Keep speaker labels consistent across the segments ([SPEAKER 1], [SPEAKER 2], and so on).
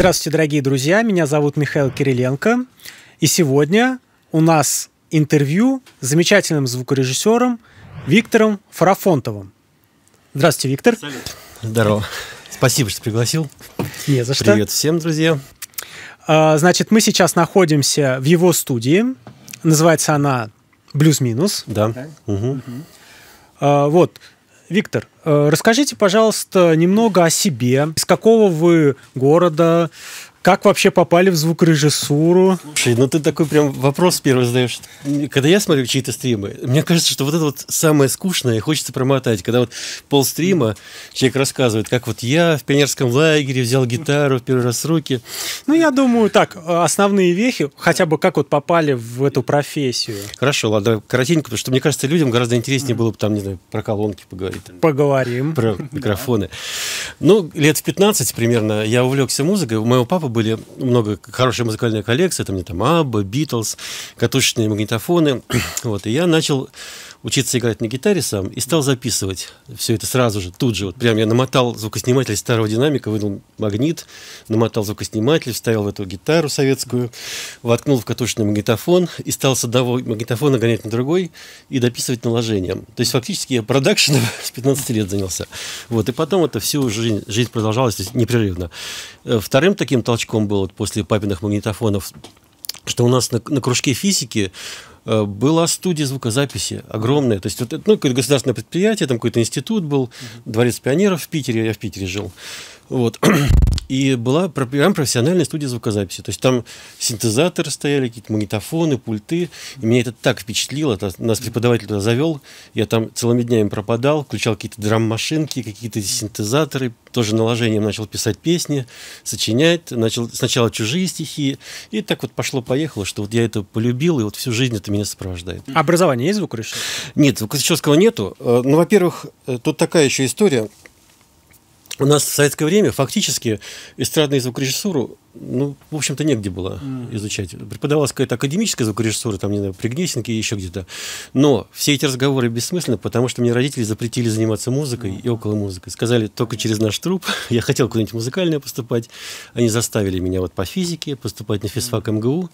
[SPEAKER 1] Здравствуйте, дорогие друзья. Меня зовут Михаил Кириленко. И сегодня у нас интервью с замечательным звукорежиссером Виктором Фарафонтовым. Здравствуйте, Виктор. Салют.
[SPEAKER 2] Здорово. Спасибо, что пригласил. Не за что. Привет всем, друзья.
[SPEAKER 1] А, значит, мы сейчас находимся в его студии. Называется она «Блюз-минус». Да. Угу. Вот. Виктор, э, расскажите, пожалуйста, немного о себе. Из какого вы города, как вообще попали в звукорежиссуру? Слушай, ну ты такой прям
[SPEAKER 2] вопрос первый задаешь. Когда я смотрю чьи-то стримы, мне кажется, что вот это вот самое скучное, и хочется промотать. Когда вот пол стрима человек рассказывает, как вот я в пионерском лагере взял гитару в первый раз в руки.
[SPEAKER 1] Ну, я думаю, так, основные вехи, хотя бы как вот попали в эту профессию.
[SPEAKER 2] Хорошо, ладно, коротенько, потому что мне кажется, людям гораздо интереснее было бы там, не знаю, про колонки поговорить. Поговорим. Про микрофоны. Ну, лет в 15 примерно я увлекся музыкой. У моего папы были много хорошей музыкальной коллекции, там, не там, Абба, Битлз, катушечные магнитофоны. Вот, и я начал учиться играть на гитаре сам и стал записывать все это сразу же, тут же. Вот прям я намотал звукосниматель старого динамика, вынул магнит, намотал звукосниматель, вставил в эту гитару советскую, воткнул в катушечный магнитофон и стал с одного магнитофона гонять на другой и дописывать наложением. То есть фактически я продакшеном с 15 лет занялся. Вот, и потом это всю жизнь, жизнь продолжалась то есть непрерывно. Э, вторым таким толчком был вот после папиных магнитофонов что у нас на, на кружке физики Э, была студия звукозаписи огромная. То есть, вот, ну, какое-то государственное предприятие, там какой-то институт был, дворец пионеров в Питере, я в Питере жил. Вот. И была прям профессиональная студия звукозаписи. То есть там синтезаторы стояли, какие-то магнитофоны, пульты. И меня это так впечатлило. Нас преподаватель туда завел. Я там целыми днями пропадал, включал какие-то драм-машинки, какие-то синтезаторы. Тоже наложением начал писать песни, сочинять. Начал сначала чужие стихи. И так вот пошло-поехало, что вот я это полюбил, и вот всю жизнь это меня сопровождает. Образование есть звукорежиссера? Нет, звукорежиссерского нету. Э, ну, во-первых, э, тут такая еще история у нас в советское время фактически эстрадную звукорежиссуру ну, в общем-то, негде было изучать. Преподавалась какая-то академическая звукорежиссура, там, не знаю, при и еще где-то. Но все эти разговоры бессмысленны, потому что мне родители запретили заниматься музыкой и около музыкой. Сказали, только через наш труп. Я хотел куда-нибудь музыкальное поступать. Они заставили меня вот по физике поступать на физфак МГУ.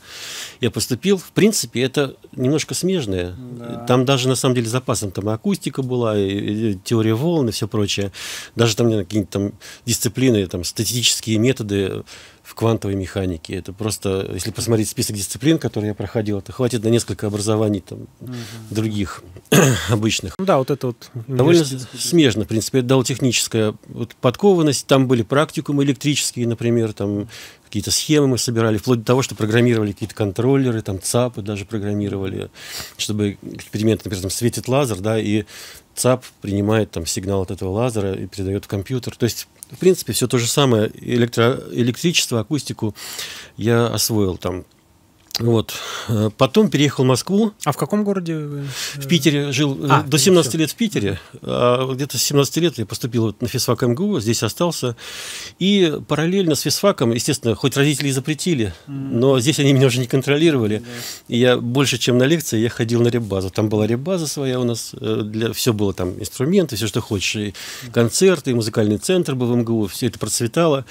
[SPEAKER 2] Я поступил. В принципе, это немножко смежное. Mm. Там даже, на самом деле, запасом там акустика была, и, и теория волн и все прочее. Даже там какие-то там дисциплины, там, статистические методы в квантовой механике. Это просто, если посмотреть список дисциплин, которые я проходил, это хватит на несколько образований там, угу. других обычных. Ну да, вот это вот. Довольно смежно, в принципе, это дало техническая вот, подкованность. Там были практикумы электрические, например, там какие-то схемы мы собирали, вплоть до того, что программировали какие-то контроллеры, там ЦАПы даже программировали, чтобы эксперимент, например, там светит лазер, да, и ЦАП принимает там сигнал от этого лазера и передает в компьютер. То есть в принципе, все то же самое. Электро, электричество, акустику я освоил там вот. Э, потом переехал в Москву.
[SPEAKER 1] А в каком городе? Э,
[SPEAKER 2] в Питере жил э, а, до 17 все. лет в Питере. А где-то с 17 лет я поступил на физфак МГУ, здесь остался. И параллельно с физфаком, естественно, хоть родители и запретили, но здесь они меня уже не контролировали. И я больше, чем на лекции, я ходил на ребазу. Там была ребаза своя у нас. Для... Все было там, инструменты, все, что хочешь. И концерты, и музыкальный центр был в МГУ. Все это процветало.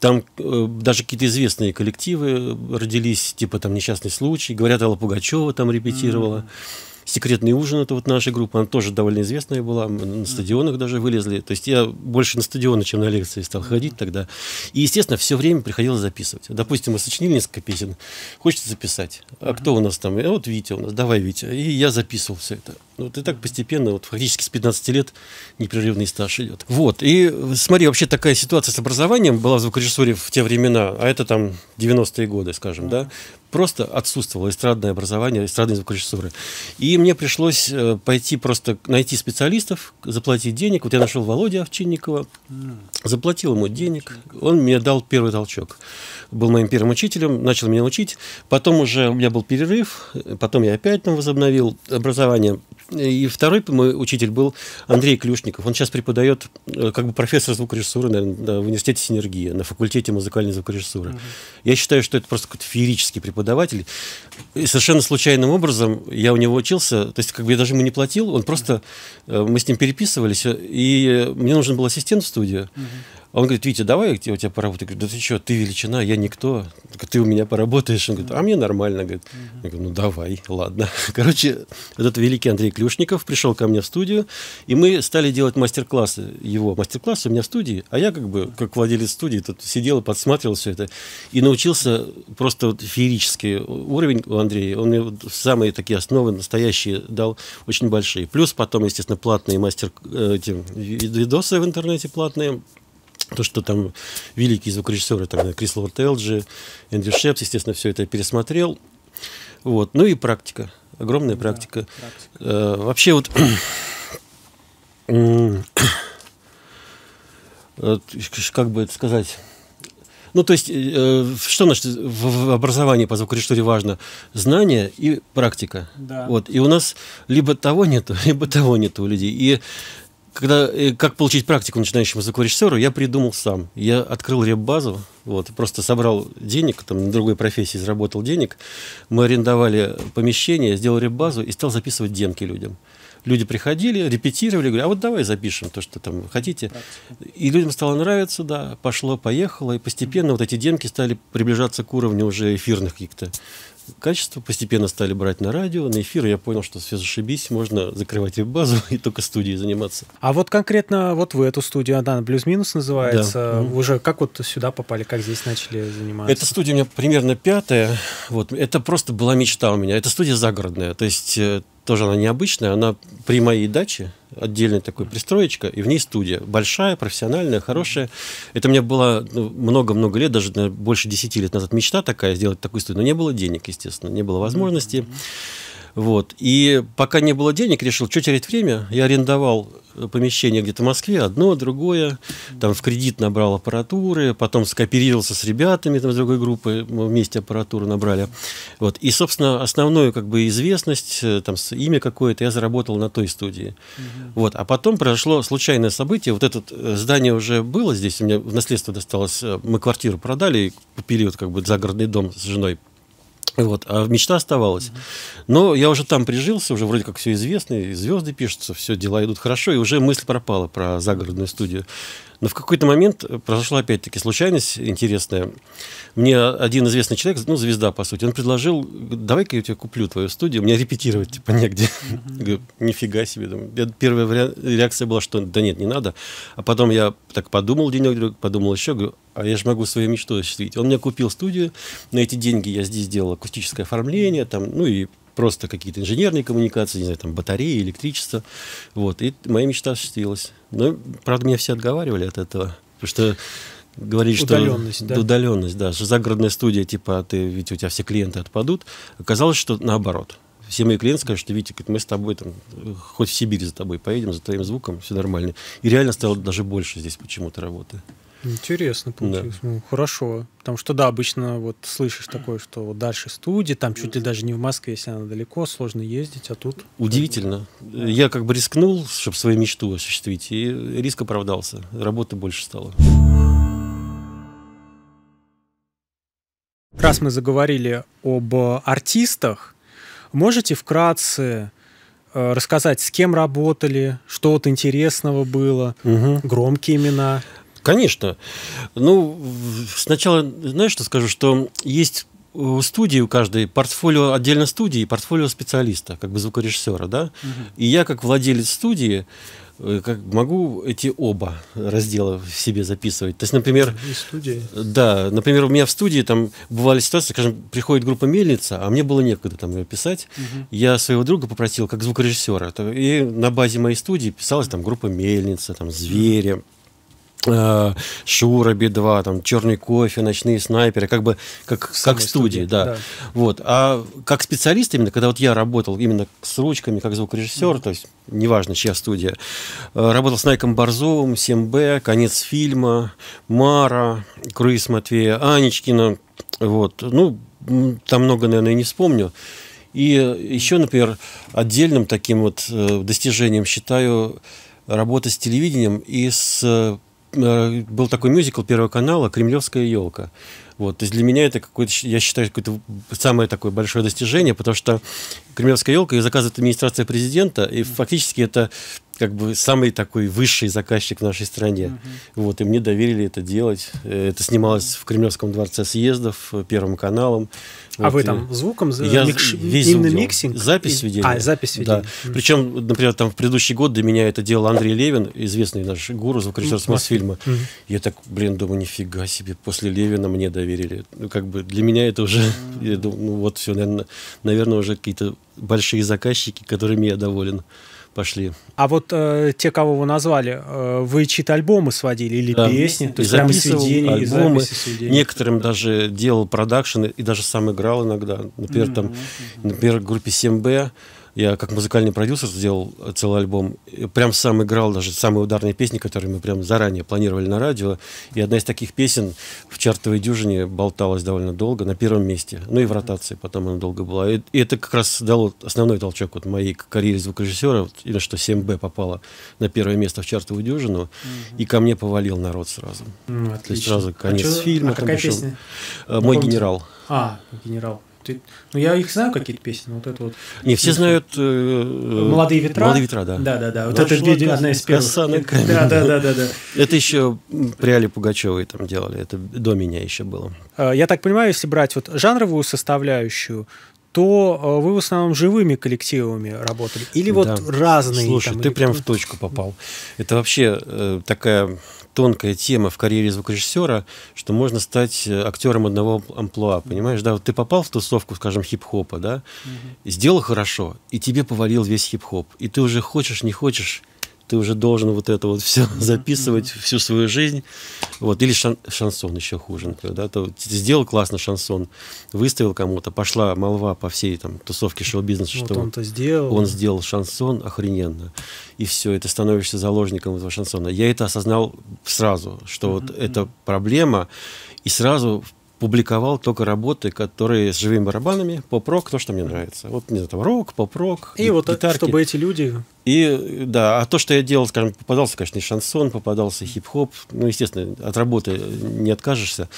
[SPEAKER 2] Там даже какие-то известные коллективы родились, типа там не несчастный случай. Говорят, Алла Пугачева там репетировала. Mm-hmm. «Секретный ужин» — это вот наша группа, она тоже довольно известная была, мы на стадионах даже вылезли. То есть я больше на стадионы, чем на лекции стал ходить тогда. И, естественно, все время приходилось записывать. Допустим, мы сочинили несколько песен, хочется записать. А кто у нас там? А вот Витя у нас, давай, Витя. И я записывал все это. Ну, ты так постепенно, вот фактически с 15 лет непрерывный стаж идет. Вот. И смотри, вообще такая ситуация с образованием была в звукорежиссуре в те времена, а это там 90-е годы, скажем, да. Просто отсутствовало эстрадное образование, эстрадные звукорежиссуры. И мне пришлось э, пойти просто найти специалистов, заплатить денег. Вот я нашел Володя Овчинникова, заплатил ему денег, он мне дал первый толчок. Был моим первым учителем, начал меня учить. Потом уже у меня был перерыв, потом я опять там возобновил образование. И второй мой учитель был Андрей Клюшников. Он сейчас преподает, э, как бы профессор звукорежиссуры, наверное, в университете Синергия, на факультете музыкальной звукорежиссуры. Uh-huh. Я считаю, что это просто какой-то феерический преподаватель. И совершенно случайным образом я у него учился, то есть как бы я даже ему не платил, он просто, э, мы с ним переписывались, э, и мне нужен был ассистент в студию. Uh-huh. Он говорит, Витя, давай я у тебя поработаю. Я говорю, да ты что, ты величина, я никто. Ты у меня поработаешь. Он говорит, а мне нормально. Говорит. Я говорю, ну давай, ладно. Короче, этот великий Андрей Клюшников пришел ко мне в студию, и мы стали делать мастер-классы. Его мастер-классы у меня в студии, а я как бы, как владелец студии, тут сидел и подсматривал все это. И научился просто вот феерический уровень у Андрея. Он мне самые такие основы настоящие дал, очень большие. Плюс потом, естественно, платные мастер... Э, эти видосы в интернете платные то, что там великие звукорежиссеры там Крис Лорд Элджи, Эндрю Шепс, естественно, все это пересмотрел. Вот. Ну и практика. Огромная да, практика. практика. Э, вообще вот... Э, как бы это сказать... Ну, то есть, э, что значит в, образовании по звукорежиссуре важно? Знание и практика. Да. Вот. И у нас либо того нету, либо того нету у людей. И когда, э, как получить практику начинающему звукорежиссеру, я придумал сам. Я открыл реп-базу, вот, просто собрал денег, там, на другой профессии заработал денег. Мы арендовали помещение, сделал реп-базу и стал записывать демки людям. Люди приходили, репетировали, говорю, а вот давай запишем то, что там хотите. И людям стало нравиться, да, пошло, поехало, и постепенно вот эти демки стали приближаться к уровню уже эфирных каких-то качество, постепенно стали брать на радио, на эфир. Я понял, что все зашибись, можно закрывать и базу и только студией заниматься.
[SPEAKER 1] А вот конкретно вот вы эту студию, она блюз минус называется, да. уже как вот сюда попали, как здесь начали заниматься? Эта
[SPEAKER 2] студия у меня примерно пятая. Вот, это просто была мечта у меня. Это студия загородная. То есть э, тоже она необычная, она при моей даче, отдельная такая пристроечка, и в ней студия. Большая, профессиональная, хорошая. Это у меня было ну, много-много лет, даже наверное, больше 10 лет назад мечта такая, сделать такую студию. Но не было денег, естественно, не было возможности. Mm-hmm. Вот. И пока не было денег, решил, что терять время. Я арендовал э, помещение где-то в Москве, одно, другое. Там в кредит набрал аппаратуры, потом скооперировался с ребятами там, с другой группы, мы вместе аппаратуру набрали. Вот. И, собственно, основную как бы, известность, э, там, имя какое-то я заработал на той студии. Угу. Вот. А потом произошло случайное событие. Вот это э, здание уже было здесь, у меня в наследство досталось. Мы квартиру продали, купили вот, как бы, загородный дом с женой вот, а мечта оставалась. Но я уже там прижился, уже вроде как все известно, и звезды пишутся, все дела идут хорошо, и уже мысль пропала про загородную студию. Но в какой-то момент произошла опять-таки случайность интересная. Мне один известный человек, ну, звезда, по сути, он предложил, давай-ка я тебе куплю твою студию, мне репетировать типа негде. Говорю, нифига себе. Думаю. Первая реакция была, что да нет, не надо. А потом я так подумал денек, подумал еще, говорю, а я же могу свою мечту осуществить. Он мне купил студию, на эти деньги я здесь делал акустическое оформление, там, ну и просто какие-то инженерные коммуникации, не знаю, там батареи, электричество. Вот, и моя мечта осуществилась. Но, правда, меня все отговаривали от этого, потому что говорили, удаленность, что... Да? Удаленность, да. Что загородная студия, типа, а ты, ведь у тебя все клиенты отпадут. Оказалось, что наоборот. Все мои клиенты скажут, что, Витя, мы с тобой там, хоть в Сибирь за тобой поедем, за твоим звуком, все нормально. И реально стало даже больше здесь почему-то работы.
[SPEAKER 1] Интересно получилось. Да. Ну, хорошо. Потому что, да, обычно вот слышишь такое, что вот дальше студии, там чуть ли даже не в Москве, если она далеко, сложно ездить, а тут...
[SPEAKER 2] Удивительно. Я как бы рискнул, чтобы свою мечту осуществить, и риск оправдался.
[SPEAKER 1] Работы больше стало. Раз мы заговорили об артистах, можете вкратце э, рассказать, с кем работали, что вот интересного было, угу. громкие имена.
[SPEAKER 2] Конечно. Ну, сначала, знаешь, что скажу, что есть у студии, у каждой портфолио отдельно студии и портфолио специалиста, как бы звукорежиссера, да. Угу. И я, как владелец студии, э, как могу эти оба раздела в себе записывать. То есть, например, да, например, у меня в студии там бывали ситуации, скажем, приходит группа Мельница, а мне было некогда там ее писать. Угу. Я своего друга попросил как звукорежиссера, и на базе моей студии писалась там группа Мельница, там Зверя. Угу Э, Шура, Би-2, там, Черный кофе, Ночные снайперы, как бы как, как студии, да. да. Вот. А как специалист именно, когда вот я работал именно с ручками, как звукорежиссер, mm то есть неважно, чья студия, э, работал с Найком Борзовым, 7Б, Конец фильма, Мара, Круиз Матвея, Анечкина, вот. Ну, там много, наверное, не вспомню. И еще, например, отдельным таким вот э, достижением считаю работа с телевидением и с Э, был такой мюзикл Первого канала «Кремлевская елка». Вот, то есть для меня это какое-то, я считаю, какое-то самое такое большое достижение, потому что Кремлевская елка ее заказывает администрация президента, и фактически это как бы самый такой высший заказчик в нашей стране. Uh -huh. Вот, и мне доверили это делать. Э, это снималось в Кремлевском дворце съездов, э, Первым каналом. А вот, вы там звуком за... я микш... весь именно делал. миксинг? Запись и... ведения. А, запись ведения. Да. Uh -huh. Причем, например, там в предыдущий год до меня это делал Андрей Левин, известный наш гуру, звукорежиссер с Мосфильма. Uh -huh. Я так, блин, думаю, нифига себе, после Левина мне доверили. Ну, как бы для меня это уже, я думаю, ну вот все, наверное, наверное уже какие-то большие заказчики, которыми я доволен пошли.
[SPEAKER 1] А вот э, те, кого вы назвали, э, вы чьи-то альбомы сводили или да. песни? То и есть прямо сведения, альбомы. И сведения.
[SPEAKER 2] Некоторым даже делал продакшн и даже сам играл иногда. Например, mm-hmm. там, например, в группе 7B я как музыкальный продюсер сделал целый альбом. Прям сам играл даже самые ударные песни, которые мы прям заранее планировали на радио. И одна из таких песен в чартовой дюжине болталась довольно долго, на первом месте. Ну и в ротации потом она долго была. И, и это как раз дало основной толчок вот моей карьере звукорежиссера, вот, именно что 7Б попала на первое место в чертовую дюжину. Угу. И ко мне повалил народ сразу. Ну, отлично. То есть сразу а конец а что, фильма. А какая песня? «Мой генерал».
[SPEAKER 1] А, «Генерал» ты, ну, я их знаю, какие-то песни, вот это вот.
[SPEAKER 2] Не, все знают... Э, э, «Молодые ветра». «Молодые ветра», да. Да-да-да, вот это шла, одна из первых. да Да-да-да. Это еще при Али Пугачевой там делали, это до меня еще было.
[SPEAKER 1] А, я так понимаю, если брать вот жанровую составляющую, то э, вы в основном живыми коллективами работали? Или вот да. разные? Слушай, там, ты или... прям в точку
[SPEAKER 2] попал. Это вообще э, такая тонкая тема в карьере звукорежиссера, что можно стать э, актером одного амплуа, понимаешь, да, вот ты попал в тусовку, скажем, хип-хопа, да, угу. сделал хорошо, и тебе повалил весь хип-хоп, и ты уже хочешь, не хочешь, ты уже должен вот это вот все записывать mm-hmm. всю свою жизнь. Вот. Или шан- шансон еще хуже, например. Да? То, сделал классно шансон, выставил кому-то, пошла молва по всей там, тусовке шоу-бизнеса, вот что он, сделал. он сделал шансон охрененно. И все, это становишься заложником этого шансона. Я это осознал сразу, что mm-hmm. вот эта проблема, и сразу публиковал только работы, которые с живыми барабанами, поп-рок, то, что мне нравится. Вот не там рок, поп-рок, И гит- вот гитарки. чтобы эти люди... И, да, а то, что я делал, скажем, попадался, конечно, и шансон, попадался и хип-хоп. Ну, естественно, от работы не откажешься.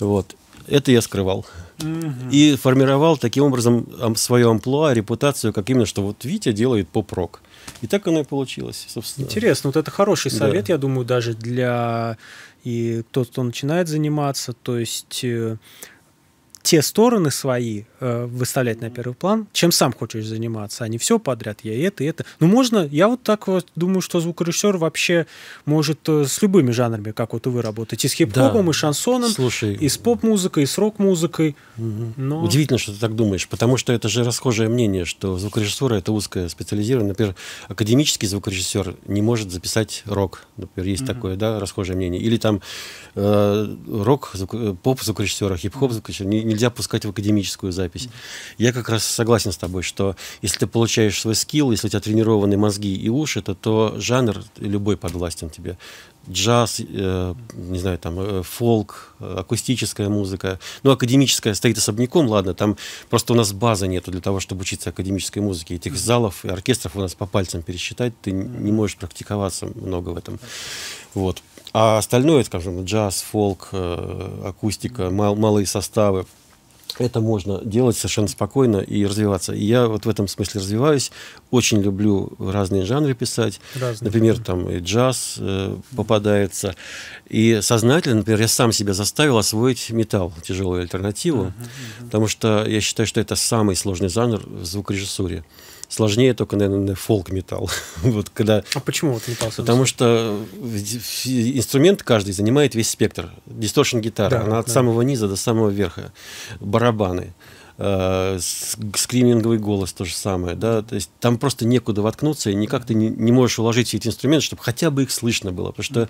[SPEAKER 2] Вот. Это я скрывал. Mm-hmm. И формировал таким образом свое амплуа, репутацию, как именно, что вот Витя делает поп-рок. И так оно и получилось, собственно. Интересно, вот
[SPEAKER 1] это хороший совет, да. я думаю, даже для и тот, кто начинает заниматься. То есть э, те стороны свои, Э, выставлять на первый план, чем сам хочешь заниматься, а не все подряд, я это, и это. Ну, можно, я вот так вот думаю, что звукорежиссер вообще может э, с любыми жанрами, как вот и вы, работать, и с хип-хопом, да. и шансоном, Слушай, и с поп-музыкой, и с рок-музыкой. Угу. Но... Удивительно,
[SPEAKER 2] что ты так думаешь, потому что это же расхожее мнение, что звукорежиссура — это узкое специализированное, Например, академический звукорежиссер не может записать рок. Например, есть угу. такое, да, расхожее мнение. Или там э, рок, э, поп-звукорежиссера, хип-хоп-звукорежиссера нельзя пускать в академическую запись запись. Я как раз согласен с тобой, что если ты получаешь свой скилл, если у тебя тренированные мозги и уши, то, то жанр любой подвластен тебе. Джаз, э, не знаю, там, э, фолк, э, акустическая музыка. Ну, академическая стоит особняком, ладно, там просто у нас базы нету для того, чтобы учиться академической музыке. Этих залов и оркестров у нас по пальцам пересчитать, ты не можешь практиковаться много в этом. Вот. А остальное, скажем, джаз, фолк, э, акустика, мал, малые составы, это можно делать совершенно спокойно и развиваться. И я вот в этом смысле развиваюсь. Очень люблю разные жанры писать. Разные, например, да. там и джаз э, попадается. И сознательно, например, я сам себя заставил освоить металл, тяжелую альтернативу, uh-huh, uh-huh. потому что я считаю, что это самый сложный жанр в звукорежиссуре. Сложнее только, наверное, фолк-металл. вот когда... А почему вот металл? Потому что инструмент каждый занимает весь спектр. Дисторшн-гитара, да, она да. от самого низа до самого верха. Барабаны э, скриминговый голос то же самое, да, то есть там просто некуда воткнуться, и никак ты не, не можешь уложить все эти инструменты, чтобы хотя бы их слышно было, потому что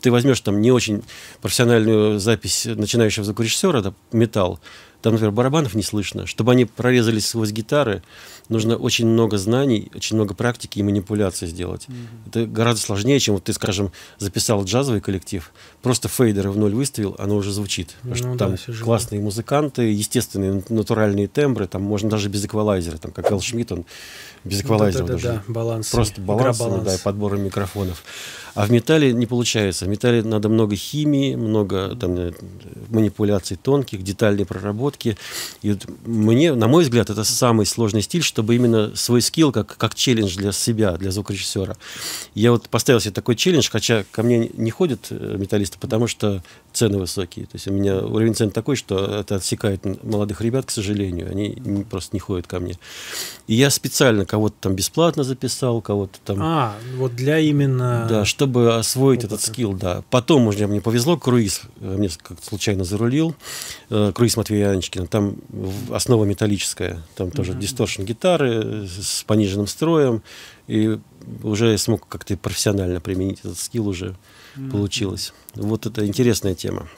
[SPEAKER 2] ты возьмешь там не очень профессиональную запись начинающего звукорежиссера, да, металл, там, например, барабанов не слышно, чтобы они прорезались сквозь гитары, нужно очень много знаний, очень много практики и манипуляций сделать. Mm-hmm. Это гораздо сложнее, чем вот ты, скажем, записал джазовый коллектив, просто фейдеры в ноль выставил, оно уже звучит. Потому ну, что там да, классные музыканты, естественные натуральные тембры, там можно даже без эквалайзера, там как Эл Шмидт, он без эквалайзера да, да, даже. Да, баланс. Просто баланс, баланс. да, и подбором микрофонов. А в металле не получается. В металле надо много химии, много там, э, манипуляций тонких, детальной проработки. И вот мне, на мой взгляд, это самый сложный стиль, чтобы именно свой скилл, как, как челлендж для себя, для звукорежиссера. Я вот поставил себе такой челлендж, хотя ко мне не ходят э, металлисты, потому что цены высокие. То есть у меня уровень цен такой, что это отсекает молодых ребят, к сожалению. Они просто не ходят ко мне. И я специально кого-то там бесплатно записал, кого-то там... А,
[SPEAKER 1] вот для именно... Да,
[SPEAKER 2] чтобы освоить опыта. этот скилл, да. Потом уже мне повезло, круиз э, мне как-то случайно зарулил. Э, круиз Матвея Яночкина. Там основа металлическая. Там тоже mm-hmm. дисторшн гитары э, с пониженным строем. И уже я смог как-то профессионально применить этот скилл уже mm-hmm. получилось. Вот это интересная тема.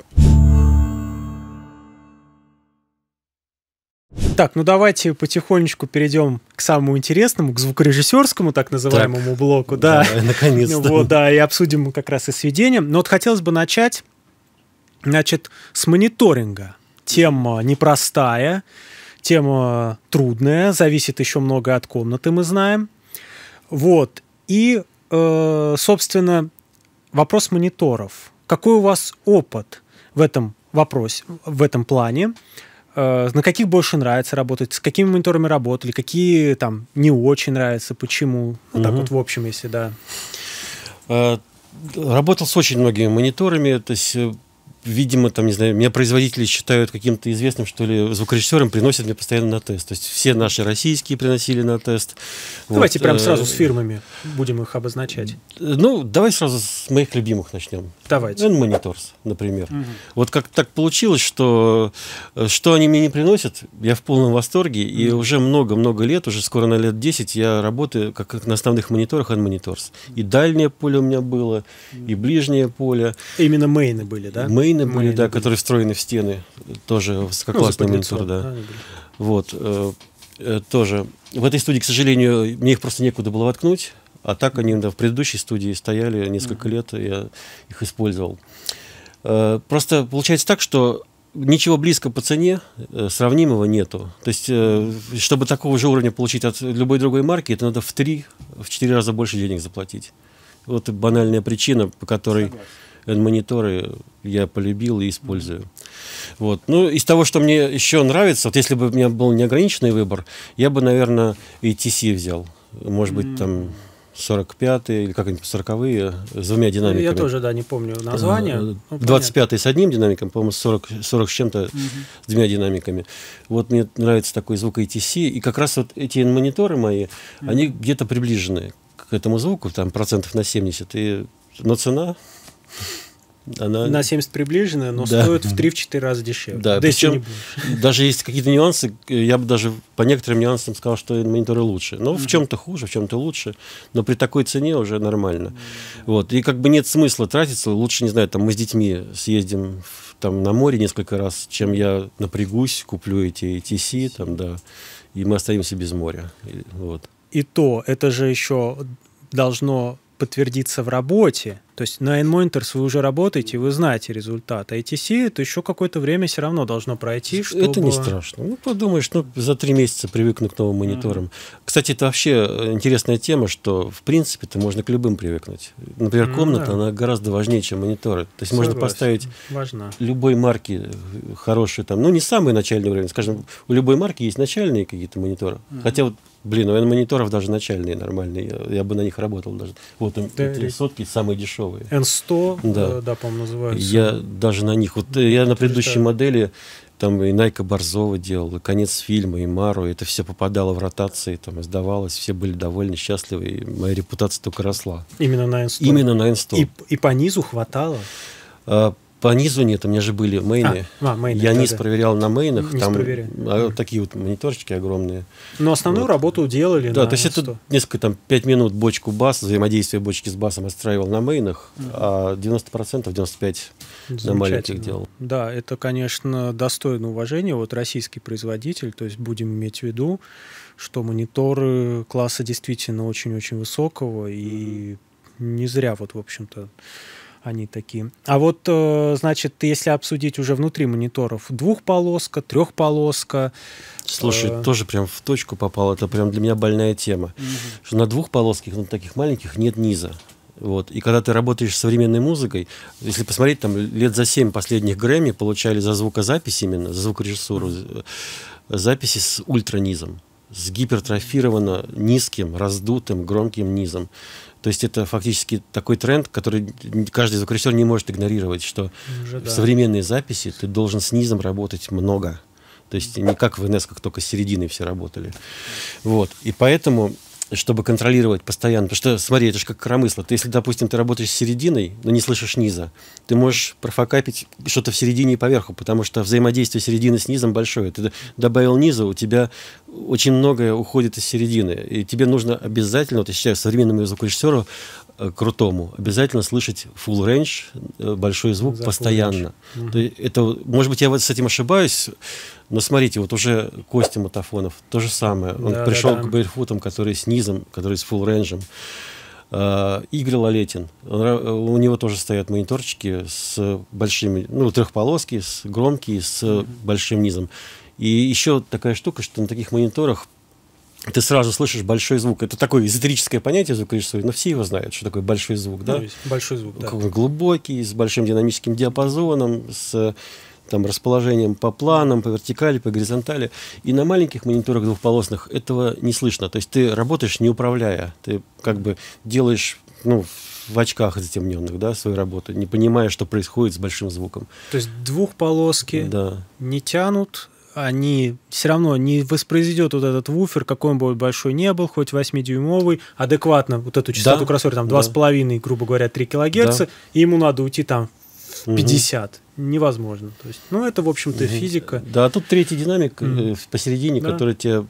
[SPEAKER 1] Так, ну давайте потихонечку перейдем к самому интересному, к звукорежиссерскому так называемому так, блоку, да. да наконец-то. Ну вот, да, и обсудим как раз и сведения. Но вот хотелось бы начать, значит, с мониторинга. Тема непростая, тема трудная, зависит еще много от комнаты, мы знаем. Вот. И, э, собственно, вопрос мониторов. Какой у вас опыт в этом вопросе, в этом плане? Э, на каких больше нравится работать, с какими мониторами работали, какие там не очень нравятся, почему. Ну, угу. так вот, в общем, если да.
[SPEAKER 2] Э, работал с очень многими мониторами. То есть э, видимо, там, не знаю, меня производители считают каким-то известным, что ли, звукорежиссером, приносят мне постоянно на тест. То есть все наши российские приносили на тест. Давайте вот. прям сразу э, с
[SPEAKER 1] фирмами будем их обозначать.
[SPEAKER 2] Ну, давай сразу с моих любимых начнем. Давайте. N ну, Monitors, например. Угу. Вот как так получилось, что э, что они мне не приносят, я в полном восторге, угу. и уже много-много лет, уже скоро на лет 10 я работаю как, на основных мониторах N Monitors. И дальнее поле у меня было, и ближнее поле.
[SPEAKER 1] Именно мейны были, да? Мейн
[SPEAKER 2] Мейны были, Мейны да, были. которые встроены в стены, тоже высококлассный ну, монитор, да. да вот, э, э, тоже. В этой студии, к сожалению, мне их просто некуда было воткнуть, а так они да, в предыдущей студии стояли несколько лет, и я их использовал. Э, просто получается так, что ничего близко по цене э, сравнимого нету. То есть, э, чтобы такого же уровня получить от любой другой марки, это надо в три, в четыре раза больше денег заплатить. Вот банальная причина, по которой... Согласен N-мониторы я полюбил и использую. Вот. Ну, из того, что мне еще нравится, вот если бы у меня был неограниченный выбор, я бы, наверное, ATC взял. Может быть, mm. там 45-е или как-нибудь 40-е с двумя ну, динамиками. Я тоже, да, не помню э, название. 25-й э, ну, с одним динамиком, по-моему, 40, 40 с чем-то угу. с двумя динамиками. Вот мне нравится такой звук ATC. И как раз вот эти мониторы мои, угу. они где-то приближены к этому звуку, там процентов на 70. И, но цена она... На 70
[SPEAKER 1] приближенная, но да. стоит в 3-4 раза дешевле. Да, да причем
[SPEAKER 2] даже есть какие-то нюансы, э, я бы даже по некоторым нюансам сказал, что мониторы лучше. Но ну, mm-hmm. в чем-то хуже, в чем-то лучше, но при такой цене уже нормально. Mm-hmm. Вот. И как бы нет смысла тратиться, лучше, не знаю, там мы с детьми съездим в, там на море несколько раз, чем я напрягусь, куплю эти ATC, там, да, и мы остаемся без моря. И, вот.
[SPEAKER 1] и то, это же еще должно подтвердиться в работе. То есть на n вы уже работаете, вы знаете результат. А ETC это еще какое-то время все равно должно пройти, чтобы... Это не страшно.
[SPEAKER 2] Ну, подумаешь, ну, за три месяца привыкну к новым мониторам. Mm -hmm. Кстати, это вообще э, интересная тема, что, в принципе, это можно к любым привыкнуть. Например, ну комната, mm -hmm. она гораздо важнее, чем мониторы. То есть Согласен. можно поставить Важно. любой марки э, хорошие там, ну, не самый начальный уровень. Скажем, у любой марки есть начальные какие-то мониторы. Mm -hmm. Хотя вот Блин, у ну, N-мониторов даже начальные нормальные. Я, бы на них работал даже. Вот эм, эти сотки самые дешевые. N100, да, да, э, да по-моему, называются. Я даже на них. Вот э, я на предыдущей модели там и Найка Борзова делал, и конец фильма, и Мару, это все попадало в ротации, там издавалось, все были довольны, счастливы, и моя репутация только росла.
[SPEAKER 1] Именно на N100? Именно на N100. И, и по низу хватало?
[SPEAKER 2] А, по низу нет, у меня же были мейны. А, а, мейны Я да, низ да. проверял на мейнах, низ там проверяли. А, такие вот мониторчики огромные.
[SPEAKER 1] Но основную вот. работу делали. Да, на то есть 100. это несколько
[SPEAKER 2] там 5 минут бочку бас, взаимодействие бочки с басом отстраивал на мейнах, угу. а 90% 95 на маленьких делал.
[SPEAKER 1] Да, это, конечно, достойно уважения. Вот российский производитель, то есть будем иметь в виду, что мониторы класса действительно очень-очень высокого, и не зря вот, в общем-то, они такие. А вот, э, значит, если обсудить уже внутри мониторов, двухполоска, трехполоска. Слушай, э... тоже
[SPEAKER 2] прям в точку попал. Это прям для меня больная тема. Угу. Что на двухполосках на ну, таких маленьких нет низа. Вот. И когда ты работаешь с современной музыкой, если посмотреть, там лет за семь последних Грэмми получали за звукозапись именно, за звукорежиссуру, э, записи с ультранизом, с гипертрофированно низким, раздутым, громким низом. То есть это фактически такой тренд, который каждый звукорежиссер не может игнорировать, что Уже, да. современной записи ты должен с низом работать много. То есть не как в НС, как только с середины все работали. Вот. И поэтому чтобы контролировать постоянно. Потому что, смотри, это же как коромысло. Ты, если, допустим, ты работаешь с серединой, но не слышишь низа, ты можешь профокапить что-то в середине и поверху, потому что взаимодействие середины с низом большое. Ты добавил низа, у тебя очень многое уходит из середины. И тебе нужно обязательно, вот я считаю, современному звукорежиссеру э, крутому, обязательно слышать full range, э, большой звук За постоянно. Угу. Это, может быть, я вот с этим ошибаюсь, но смотрите, вот уже Костя Матафонов, то же самое. Он да, пришел да, да. к бэйфутам, которые с низом, которые с фулл рейнджем. Э, Игорь Лолетин. Э, у него тоже стоят мониторчики с большими, ну, трехполоски, с громкие, с mm-hmm. большим низом. И еще такая штука, что на таких мониторах ты сразу слышишь большой звук. Это такое эзотерическое понятие звукорежиссуры, но все его знают, что такое большой звук, да? да? Ну, большой звук, да. Глубокий, с большим динамическим диапазоном, с там, расположением по планам, по вертикали, по горизонтали. И на маленьких мониторах двухполосных этого не слышно. То есть ты работаешь не управляя. Ты как бы делаешь ну, в очках затемненных, да, свою работу, не понимая, что происходит с большим звуком.
[SPEAKER 1] То есть двухполоски да. не тянут, они все равно не воспроизведет вот этот вуфер, какой он бы большой не был, хоть 8-дюймовый, адекватно вот эту частоту да, кроссовера, там да. 2,5, грубо говоря, 3 килогерца, да. и ему надо уйти там угу. 50 невозможно. То есть, ну, это, в общем-то, угу. физика.
[SPEAKER 2] Да, а тут третий динамик угу. посередине, да. который тебе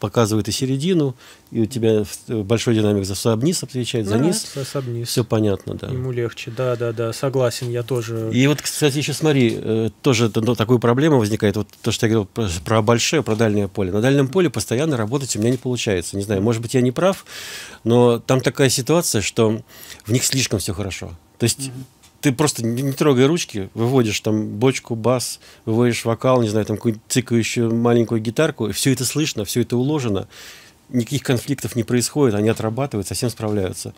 [SPEAKER 2] показывает и середину, и у тебя большой динамик за сабнис отвечает, за да, низ. За сабниз. Все понятно, да.
[SPEAKER 1] Ему легче, да, да, да, согласен, я тоже. И вот,
[SPEAKER 2] кстати, еще смотри, э, тоже ну, такую проблему возникает, вот то, что я говорил про, про большое, про дальнее поле. На дальнем поле постоянно работать у меня не получается. Не знаю, может быть, я не прав, но там такая ситуация, что в них слишком все хорошо. То есть... Mm-hmm ты просто не, не трогая ручки, выводишь там бочку, бас, выводишь вокал, не знаю, там какую-нибудь цикающую маленькую гитарку, и все это слышно, все это уложено, никаких конфликтов не происходит, они отрабатывают, совсем справляются.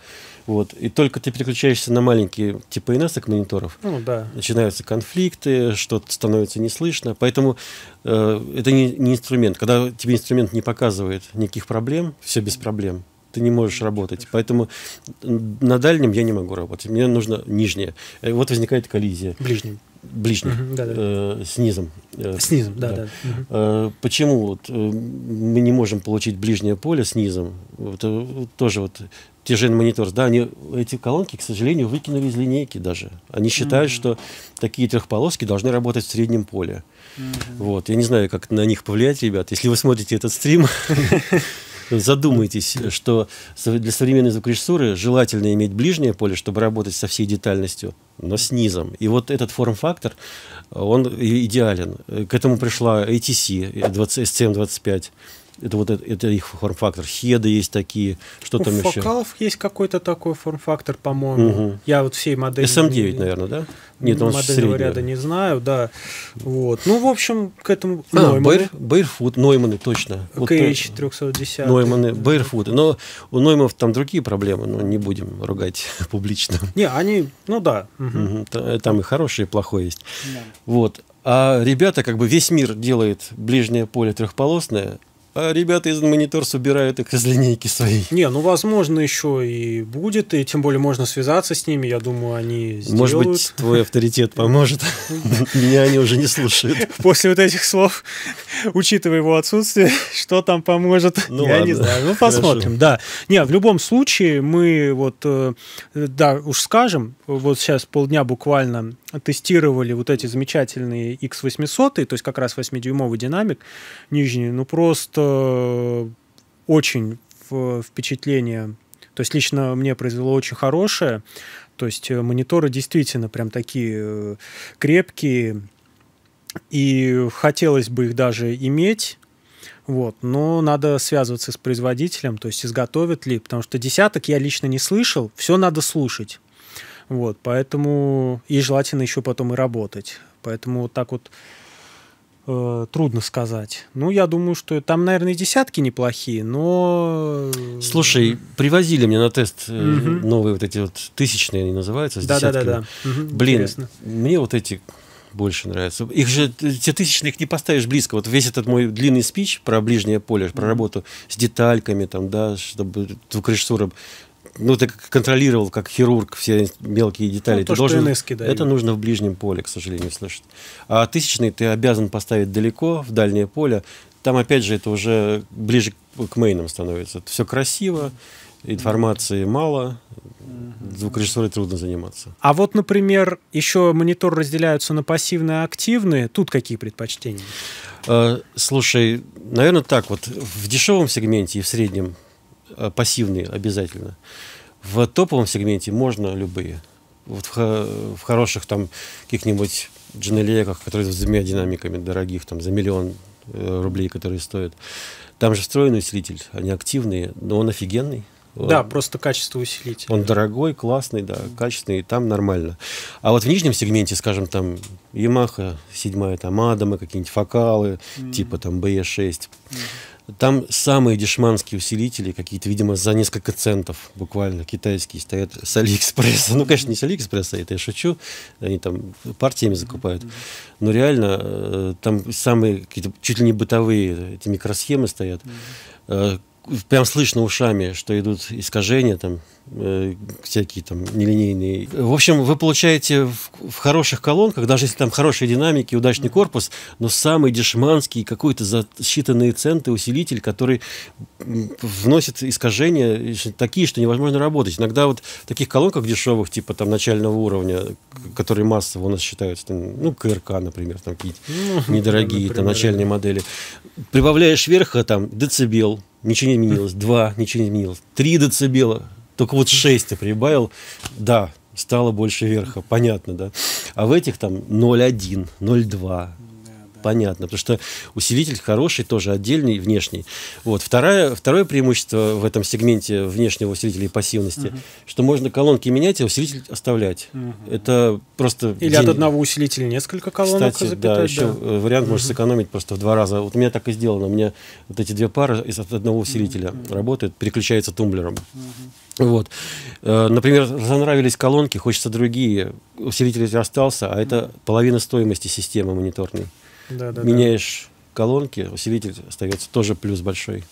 [SPEAKER 2] Вот. И только ты переключаешься на маленькие типа ns мониторов, ну, да. начинаются конфликты, что-то становится не слышно. Поэтому э, это не, не инструмент. Когда тебе инструмент не показывает никаких проблем, все без проблем ты не можешь работать. Поэтому на дальнем я не могу работать. Мне нужно нижнее. Э, вот возникает коллизия. Ближнем ближний, угу, да, да. Э, Снизом, Э, с да. да. да. Угу. почему вот, э, мы не можем получить ближнее поле снизом? Это тоже вот те же монитор, да, они эти колонки, к сожалению, выкинули из линейки даже. Они считают, mm-hmm. что такие трехполоски должны работать в среднем поле. Mm-hmm. Вот, я не знаю, как на них повлиять, ребят. Если вы смотрите этот стрим, Задумайтесь, что для современной звукорежиссуры желательно иметь ближнее поле, чтобы работать со всей детальностью, но с низом. И вот этот форм-фактор, он идеален. К этому пришла ATC SCM-25. Это вот это, это их форм-фактор. Хеда есть такие. Что У там еще? Фокалов
[SPEAKER 1] есть какой-то такой форм-фактор, по-моему. Угу. Я вот всей модели... СМ 9 наверное, да? Нет, он модельного средний, ряда не знаю, да. Вот. Ну, в общем, к этому... А, Нойманы.
[SPEAKER 2] Бейрфуд, Нойманы, точно. КХ вот, 310. Нойманы, Бейрфуд. Но у Нойманов там другие проблемы, но не будем ругать публично.
[SPEAKER 1] Не, они... Ну, да. Угу.
[SPEAKER 2] Там и хорошее, и плохое есть. Да. Вот. А ребята, как бы весь мир делает ближнее поле трехполосное, а ребята из Monitors убирают их из линейки своей.
[SPEAKER 1] Не, ну, возможно, еще и будет, и тем более можно связаться с ними, я думаю, они сделают. Может быть, твой
[SPEAKER 2] авторитет поможет. Меня они уже не слушают.
[SPEAKER 1] После вот этих слов, учитывая его отсутствие, что там поможет, ну, я ладно. не знаю. Ну, посмотрим, Хорошо. да. Не, в любом случае, мы вот, э, да, уж скажем, вот сейчас полдня буквально тестировали вот эти замечательные X800, то есть как раз 8-дюймовый динамик нижний, ну просто э, очень впечатление, то есть лично мне произвело очень хорошее, то есть э, мониторы действительно прям такие э, крепкие, и хотелось бы их даже иметь, вот. Но надо связываться с производителем, то есть изготовят ли, потому что десяток я лично не слышал, все надо слушать. Вот, поэтому и желательно еще потом и работать. Поэтому вот так вот э, трудно сказать. Ну, я думаю, что там, наверное, десятки неплохие, но... Э,
[SPEAKER 2] Слушай, привозили мне на тест э, угу. новые вот эти вот тысячные, они называются, с да, десятками. Да, да, да. Угу, Блин, интересно. мне вот эти больше нравятся. Их же, э, те тысячные, их не поставишь близко. Вот весь этот мой длинный спич про ближнее поле, про работу с детальками, там, да, чтобы звукорежиссура ну, ты контролировал как хирург все мелкие детали. Ну, то, ты должен... NS Это нужно в ближнем поле, к сожалению, слышать. А тысячный ты обязан поставить далеко, в дальнее поле. Там, опять же, это уже ближе к мейнам становится. Это все красиво, информации мало, звукорежиссерой трудно заниматься.
[SPEAKER 1] А вот, например, еще монитор разделяются на пассивные и активные. Тут какие предпочтения?
[SPEAKER 2] Э, слушай, наверное, так вот. В дешевом сегменте и в среднем Э, пассивные обязательно. В топовом сегменте можно любые. Вот в, в хороших там каких-нибудь дженелейках, которые с двумя динамиками дорогих, там за миллион э, рублей, которые стоят. Там же встроенный усилитель, они активные, но он офигенный. Да,
[SPEAKER 1] просто качество усилителя. Он
[SPEAKER 2] дорогой, классный, да, качественный, и там нормально. А вот в нижнем сегменте, скажем, там Yamaha, седьмая, там адамы какие-нибудь фокалы, mm-hmm. типа там BE6. Mm-hmm там самые дешманские усилители, какие-то, видимо, за несколько центов буквально китайские стоят с Алиэкспресса. Ну, конечно, не с Алиэкспресса, это я шучу. Они там партиями закупают. Но реально э, там самые какие-то чуть ли не бытовые эти микросхемы стоят прям слышно ушами, что идут искажения там э, всякие там нелинейные. В общем, вы получаете в, в хороших колонках, даже если там хорошие динамики, удачный корпус, но самый дешманский какой-то за считанные центы усилитель, который вносит искажения такие, что невозможно работать. Иногда вот в таких колонках дешевых, типа там начального уровня, которые массово у нас считаются, там, ну, КРК, например, там какие-то ну, недорогие, там, начальные модели, прибавляешь верха, там, децибел, ничего не изменилось. два ничего не изменилось. три децибела, только вот шесть ты прибавил, да, стало больше верха, понятно, да. А в этих там 0,1, 0,2, понятно, потому что усилитель хороший, тоже отдельный, внешний. Вот. Второе, второе преимущество в этом сегменте внешнего усилителя и пассивности, угу. что можно колонки менять, а усилитель оставлять. Угу. Это просто... Или день... от одного
[SPEAKER 1] усилителя несколько колонок Кстати, запитать, да, еще э, вариант угу. можешь
[SPEAKER 2] сэкономить просто в два раза. Вот у меня так и сделано. У меня вот эти две пары из одного усилителя угу. работают, переключаются тумблером. Угу. Вот. Э, например, занравились колонки, хочется другие. Усилитель остался, а это половина стоимости системы мониторной да, да, меняешь да. колонки, усилитель остается тоже плюс большой.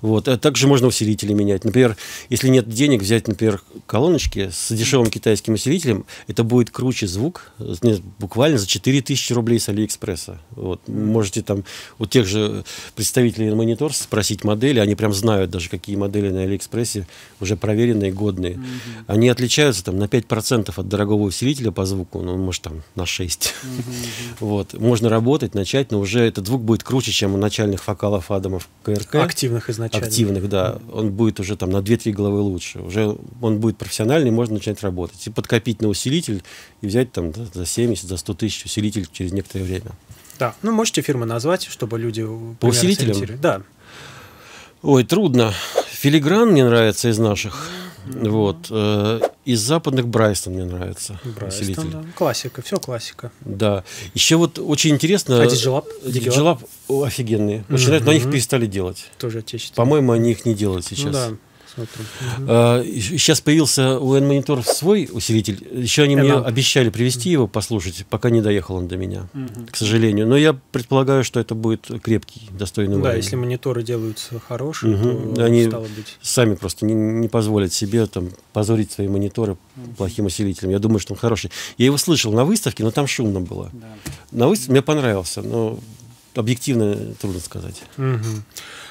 [SPEAKER 2] Вот. А также можно усилители менять. Например, если нет денег, взять, например, колоночки с дешевым китайским усилителем, это будет круче звук нет, буквально за 4000 рублей с Алиэкспресса. Вот. Можете там у тех же представителей монитор спросить модели, они прям знают даже, какие модели на Алиэкспрессе уже проверенные, годные. Mm -hmm. Они отличаются там на 5% от дорогого усилителя по звуку, ну, может, там на 6%. Mm -hmm. вот. Можно работать, начать, но уже этот звук будет круче, чем у начальных фокалов Адамов КРК. Активно Активных изначально. Активных, да. Он будет уже там на 2-3 головы лучше. Уже он будет профессиональный, можно начинать работать. И подкопить на усилитель и взять там за 70, за 100 тысяч усилитель через некоторое время.
[SPEAKER 1] Да. Ну, можете фирмы назвать, чтобы люди... По усилителям? Да.
[SPEAKER 2] Ой, трудно. Филигран мне нравится из наших. Вот. Э, из западных Брайстон мне нравится. Брайстон,
[SPEAKER 1] да. Классика, все классика.
[SPEAKER 2] Да. Еще вот очень интересно... А диджелап? Э, диджелап офигенные. Очень mm-hmm. нравится, но они их перестали делать. Тоже отечественные. По-моему, они их не делают сейчас. Ну, да. Э, сейчас появился у N-Monitor свой усилитель. Еще они э, мне обещали привезти его, послушать, пока не доехал он до меня, к сожалению. Но я предполагаю, что это будет крепкий, достойный Да, если
[SPEAKER 1] мониторы делаются хорошие, то они сами просто
[SPEAKER 2] не, позволят себе там позорить свои мониторы плохим усилителем. Я думаю, что он хороший. Я его слышал на выставке, но там шумно было. На выставке мне понравился, но объективно трудно сказать.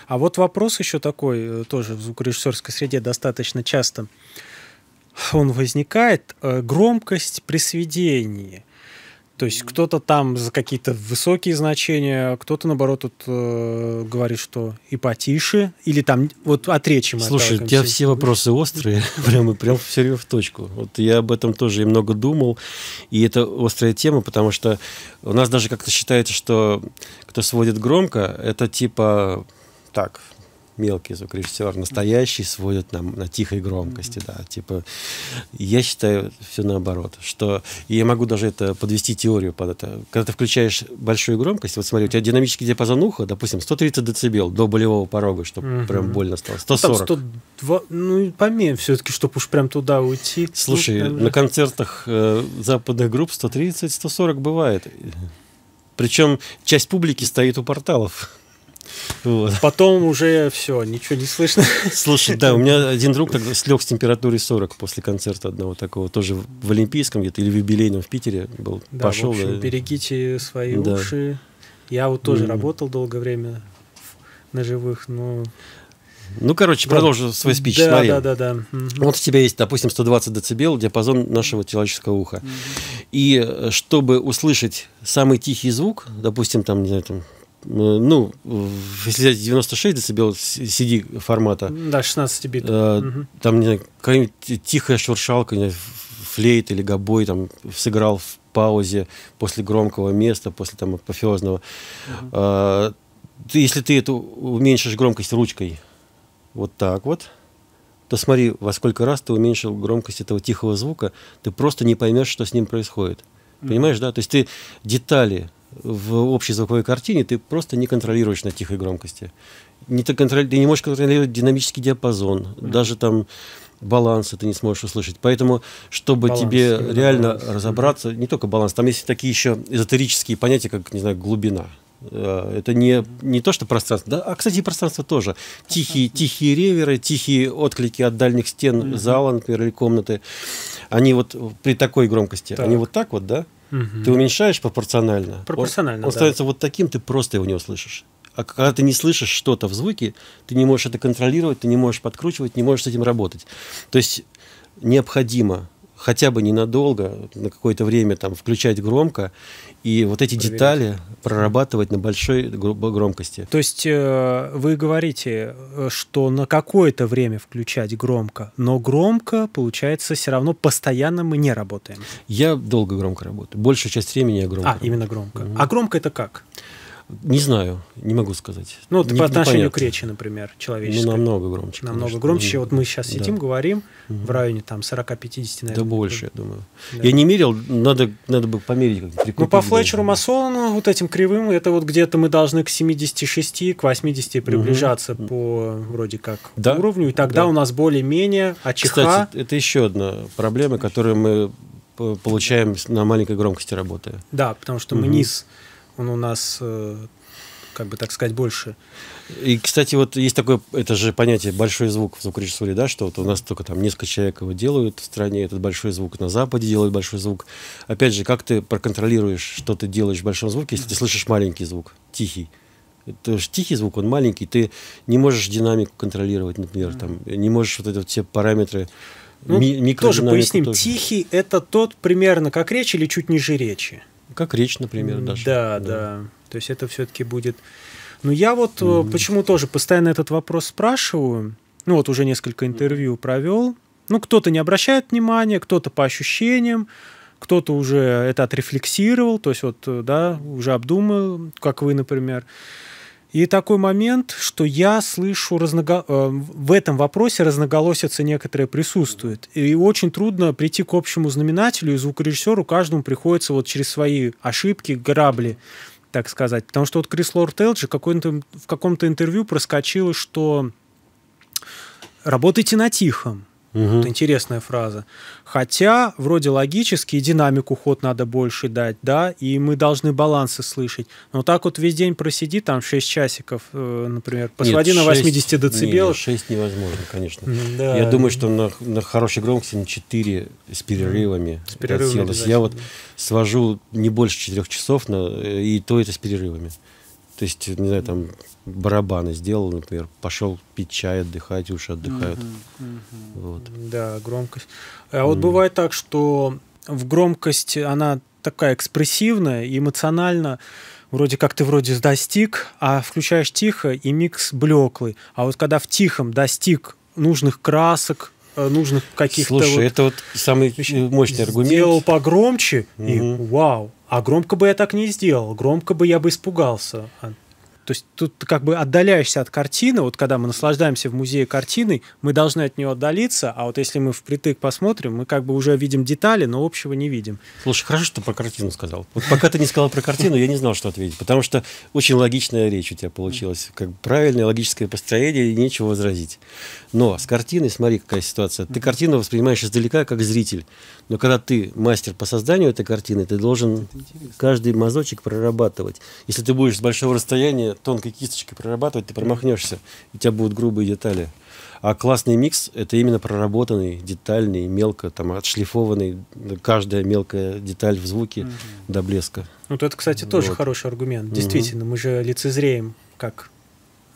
[SPEAKER 1] А вот вопрос еще такой, э, тоже в звукорежиссерской среде достаточно часто он возникает. Э, громкость при сведении. То есть кто-то там за какие-то высокие значения, кто-то, наоборот, тут э, говорит, что и потише, или там вот от речи Слушай, у тебя все вопросы
[SPEAKER 2] острые, прямо, прям все в точку. Вот я об этом тоже и много думал, и это острая тема, потому что у нас даже как-то считается, что кто сводит громко, это типа так, мелкий звукорежиссер, настоящий, сводит нам на тихой громкости, да, типа, я считаю все наоборот, что, и я могу даже это подвести теорию под это, когда ты включаешь большую громкость, вот смотри, у тебя динамический диапазон уха, допустим, 130 децибел до болевого порога, чтобы угу. прям больно стало, 140. Ну,
[SPEAKER 1] там 102, ну, поменьше все-таки, чтобы уж прям туда уйти. Слушай, ну, на
[SPEAKER 2] концертах э, западных групп 130-140 бывает. Причем часть публики стоит у порталов. Вот.
[SPEAKER 1] Потом уже все, ничего не слышно. Слушай, да, у меня
[SPEAKER 2] один друг как слег с температурой 40 после концерта одного такого, тоже в Олимпийском где-то или в юбилейном в Питере был. Да, Пошел. В общем, да.
[SPEAKER 1] берегите свои да. уши. Я вот тоже mm. работал долгое время на живых, но ну, короче, да. продолжу свой спич. Да, смотри. да, да, да. Угу. Вот
[SPEAKER 2] у тебя есть, допустим, 120 децибел, диапазон нашего человеческого уха. Угу. И э, чтобы услышать самый тихий звук, допустим, там, не знаю, там Э, ну, если взять 96 децибел CD формата.
[SPEAKER 1] Да, 16 бит. Э, угу.
[SPEAKER 2] Там, не знаю, какая-нибудь тихая шуршалка, не знаю, флейт или гобой там сыграл в паузе после громкого места, после там апофеозного. Угу. Э, если ты эту уменьшишь громкость ручкой вот так вот, то смотри, во сколько раз ты уменьшил громкость этого тихого звука, ты просто не поймешь, что с ним происходит. Понимаешь, да? То есть ты детали в общей звуковой картине ты просто не контролируешь на тихой громкости. Не ты, контроли ты не можешь контролировать динамический диапазон, mm-hmm. даже там баланс ты не сможешь услышать. Поэтому, чтобы баланс, тебе реально баланс. разобраться, не только баланс, там есть такие еще эзотерические понятия, как, не знаю, глубина. Э, это не, не то, что пространство, да, а, кстати, и пространство тоже. Тихие, тихие реверы, тихие отклики от дальних стен mm-hmm. зала, например, или комнаты, они вот при такой громкости, так. они вот так вот, да, угу. ты уменьшаешь пропорционально. Пропорционально. Он, он да. становится вот таким, ты просто его не услышишь. А когда ты не слышишь что-то в звуке, ты не можешь это контролировать, ты не можешь подкручивать, не можешь с этим работать. То есть необходимо хотя бы ненадолго, на какое-то время там включать громко и вот эти Проверять. детали прорабатывать на большой громкости.
[SPEAKER 1] То есть э, вы говорите, э, что на какое-то время включать громко, но громко, получается, все равно постоянно мы не работаем.
[SPEAKER 2] Я долго громко работаю. Большую часть времени я громко. А, работаю. именно громко. Угу. А громко это как? Не знаю, не могу сказать. Ну, вот не, по отношению непонятно. к речи, например, человеческой. Ну, намного громче. Намного конечно. громче. Mm. Вот мы сейчас сидим, да.
[SPEAKER 1] говорим mm. в районе там 40-50, наверное. Да больше, я думаю. Да. Я не
[SPEAKER 2] мерил, надо, надо бы померить. Как ну, по Флетчеру
[SPEAKER 1] Масону, вот этим кривым, это вот где-то мы должны к 76, к 80 приближаться mm-hmm. по вроде как да? уровню, и тогда да. у нас более-менее АЧХ... Кстати,
[SPEAKER 2] это еще одна проблема, которую мы получаем на маленькой громкости работы.
[SPEAKER 1] Да, потому что mm-hmm. низ он у нас э, как бы так сказать, больше.
[SPEAKER 2] И, кстати, вот есть такое, это же понятие большой звук в звукорежиссуре, да, что вот у нас только там несколько человек его делают в стране, этот большой звук на Западе делают большой звук. Опять же, как ты проконтролируешь, что ты делаешь в большом звуке, если ты слышишь маленький звук, тихий? Это же тихий звук, он маленький, ты не можешь динамику контролировать, например, там, не можешь вот эти вот все параметры ну, ми- тоже поясним, тоже.
[SPEAKER 1] тихий – это тот примерно как речь или чуть ниже речи. Как речь, например, даже. Да, да. да. То есть это все-таки будет... Ну, я вот mm-hmm. почему тоже постоянно этот вопрос спрашиваю. Ну, вот уже несколько интервью провел. Ну, кто-то не обращает внимания, кто-то по ощущениям, кто-то уже это отрефлексировал, то есть вот, э, да, уже обдумал, как вы, например. И такой момент, что я слышу разного... Э, в этом вопросе разноголосица некоторые присутствует. И очень трудно прийти к общему знаменателю, и звукорежиссеру каждому приходится вот через свои ошибки, грабли, так сказать. Потому что вот Крис Лорд Элджи в каком-то интервью проскочило, что работайте на тихом. Угу. Вот интересная фраза. Хотя, вроде логически, и динамику ход надо больше дать, да, и мы должны балансы слышать. Но так вот весь день просиди, там 6 часиков, э, например, посводи на 80 6, децибел. Нет, 6
[SPEAKER 2] невозможно, конечно. Да. Я думаю, что на, на хорошей громкости на 4 с перерывами. С перерывами Я вот свожу не больше 4 часов, но э, и то это с перерывами. То есть, не знаю, там барабаны сделал, например, пошел пить чай, отдыхать, уши отдыхают. Вот.
[SPEAKER 1] Да, громкость. А вот бывает так, что в громкость она такая экспрессивная, эмоционально, вроде как ты вроде достиг, а включаешь тихо, и микс блеклый. А вот когда в тихом достиг нужных красок, Э, нужных каких-то... Слушай, вот... это вот самый э, мощный аргумент. Сделал погромче, угу. и вау. А громко бы я так не сделал, громко бы я бы испугался. То есть тут как бы отдаляешься от картины, вот когда мы наслаждаемся в музее картиной, мы должны от нее отдалиться, а вот если мы впритык посмотрим, мы как бы уже видим детали, но общего не видим. Слушай, хорошо, что
[SPEAKER 2] про картину сказал. Вот пока ты не сказал про картину, я не знал, что ответить, потому что очень логичная речь у тебя получилась, как правильное логическое построение, и нечего возразить. Но с картиной, смотри, какая ситуация. Ты картину воспринимаешь издалека, как зритель, но когда ты мастер по созданию этой картины, ты должен каждый мазочек прорабатывать. Если ты будешь с большого расстояния, тонкой кисточкой прорабатывать, ты промахнешься, у тебя будут грубые детали. А классный микс — это именно проработанный, детальный, мелко, там, отшлифованный, каждая мелкая деталь в звуке угу.
[SPEAKER 1] до блеска. Ну, вот это, кстати, тоже вот. хороший аргумент. Действительно, угу. мы же лицезреем, как,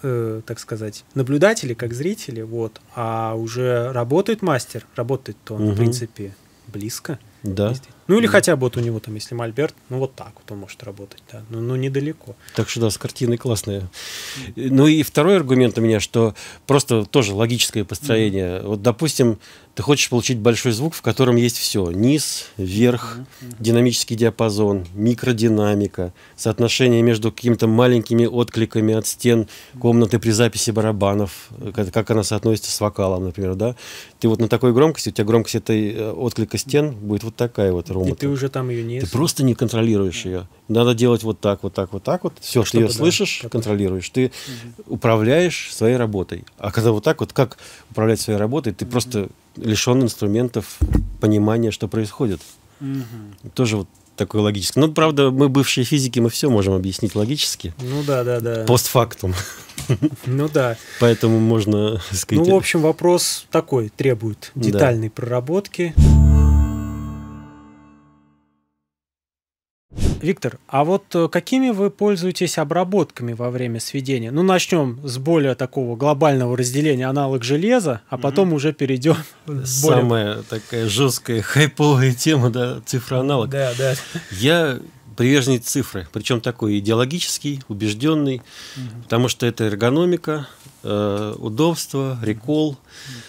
[SPEAKER 1] э, так сказать, наблюдатели, как зрители, вот. А уже работает мастер, работает-то он, угу. в принципе, близко. Да. Действительно. Ну или хотя бы вот у него там, если мольберт, ну вот так вот он может работать, да, но, ну, но ну, недалеко.
[SPEAKER 2] Так что да, с картиной классная. Ну и второй аргумент у меня, что просто тоже логическое построение. Mm. Вот, допустим, ты хочешь получить большой звук, в котором есть все. Низ, верх, mm-hmm. динамический диапазон, микродинамика, соотношение между какими-то маленькими откликами от стен комнаты при записи барабанов, э, как, как она соотносится с вокалом, например, да. Ты вот на такой громкости, у тебя громкость этой э, отклика стен будет вот такая вот ровно робота. И
[SPEAKER 1] ты уже там ее не...
[SPEAKER 2] Ты просто не контролируешь ее. Надо делать вот так, вот так, вот так вот. Все, что ты ее да, слышишь, как... контролируешь. Ты угу. управляешь своей работой. А когда вот так вот, как управлять своей работой, ты угу. просто лишен инструментов понимания, что происходит. Угу. Тоже вот такое логическое. Ну, правда, мы бывшие физики, мы все можем объяснить логически. Ну да, да, да. Постфактум. Ну да. Поэтому можно сказать... Ну, в
[SPEAKER 1] общем, вопрос такой, требует детальной да. проработки. Виктор, а вот э, какими вы пользуетесь обработками во время сведения? Ну, начнем с более такого глобального разделения аналог железа, а потом угу. уже перейдем. Самая
[SPEAKER 2] такая жесткая хайповая тема, да, цифроаналог. Да, да. Я приверженец цифры, причем такой идеологический, убежденный, угу. потому что это эргономика, э, удобство, рекол,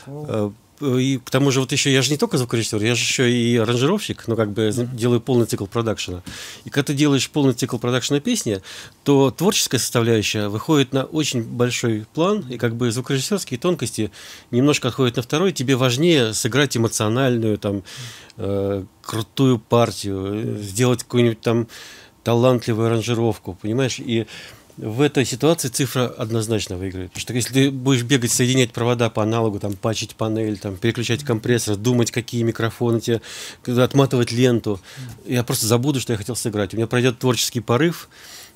[SPEAKER 2] рекол. Э, и к тому же вот еще, я же не только звукорежиссер, я же еще и аранжировщик, но ну, как бы mm-hmm. делаю полный цикл продакшена. И когда ты делаешь полный цикл продакшена песни, то творческая составляющая выходит на очень большой план, и как бы звукорежиссерские тонкости немножко отходят на второй. Тебе важнее сыграть эмоциональную, там, э, крутую партию, э, сделать какую-нибудь там талантливую аранжировку, понимаешь? И в этой ситуации цифра однозначно выиграет. Потому что если ты будешь бегать, соединять провода по аналогу, там, пачить панель, там, переключать компрессор, думать, какие микрофоны тебе, отматывать ленту, я просто забуду, что я хотел сыграть. У меня пройдет творческий порыв,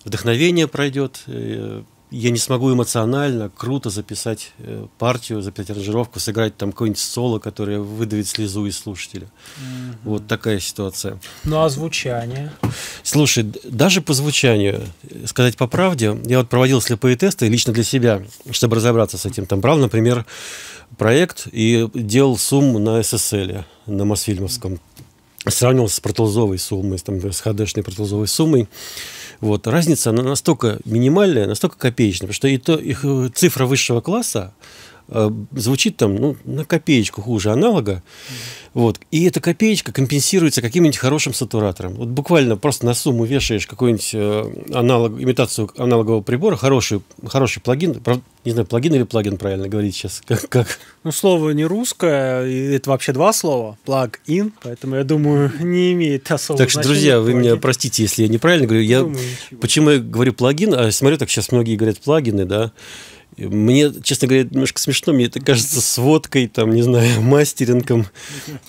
[SPEAKER 2] вдохновение пройдет, э, я не смогу эмоционально, круто записать э, партию, записать аранжировку, сыграть там какое-нибудь соло, которое выдавит слезу из слушателя. Mm-hmm. Вот такая ситуация.
[SPEAKER 1] Ну а звучание?
[SPEAKER 2] Слушай, даже по звучанию, э, сказать по правде, я вот проводил слепые тесты лично для себя, чтобы разобраться с этим. Там брал, например, проект и делал сумму на SSL, на Мосфильмовском. сравнивался с протолзовой суммой, там, с ходешной протолзовой суммой. Вот. Разница она настолько минимальная, настолько копеечная, потому что и то, их э, цифра высшего класса, Э, звучит там ну, на копеечку хуже аналога. Вот. И эта копеечка компенсируется каким-нибудь хорошим сатуратором. Вот буквально просто на сумму вешаешь какую-нибудь э, аналог, имитацию аналогового прибора, хороший, хороший плагин, не знаю, плагин или плагин правильно говорить сейчас, как, как?
[SPEAKER 1] Ну, слово не русское, и это вообще два слова, плагин, поэтому я думаю, не имеет особого Так что, друзья, вы
[SPEAKER 2] плагин. меня простите, если я неправильно говорю. Я, думаю, почему я говорю плагин, а смотрю, так сейчас многие говорят плагины, да, мне, честно говоря, немножко смешно, мне это кажется сводкой, там, не знаю, мастерингом.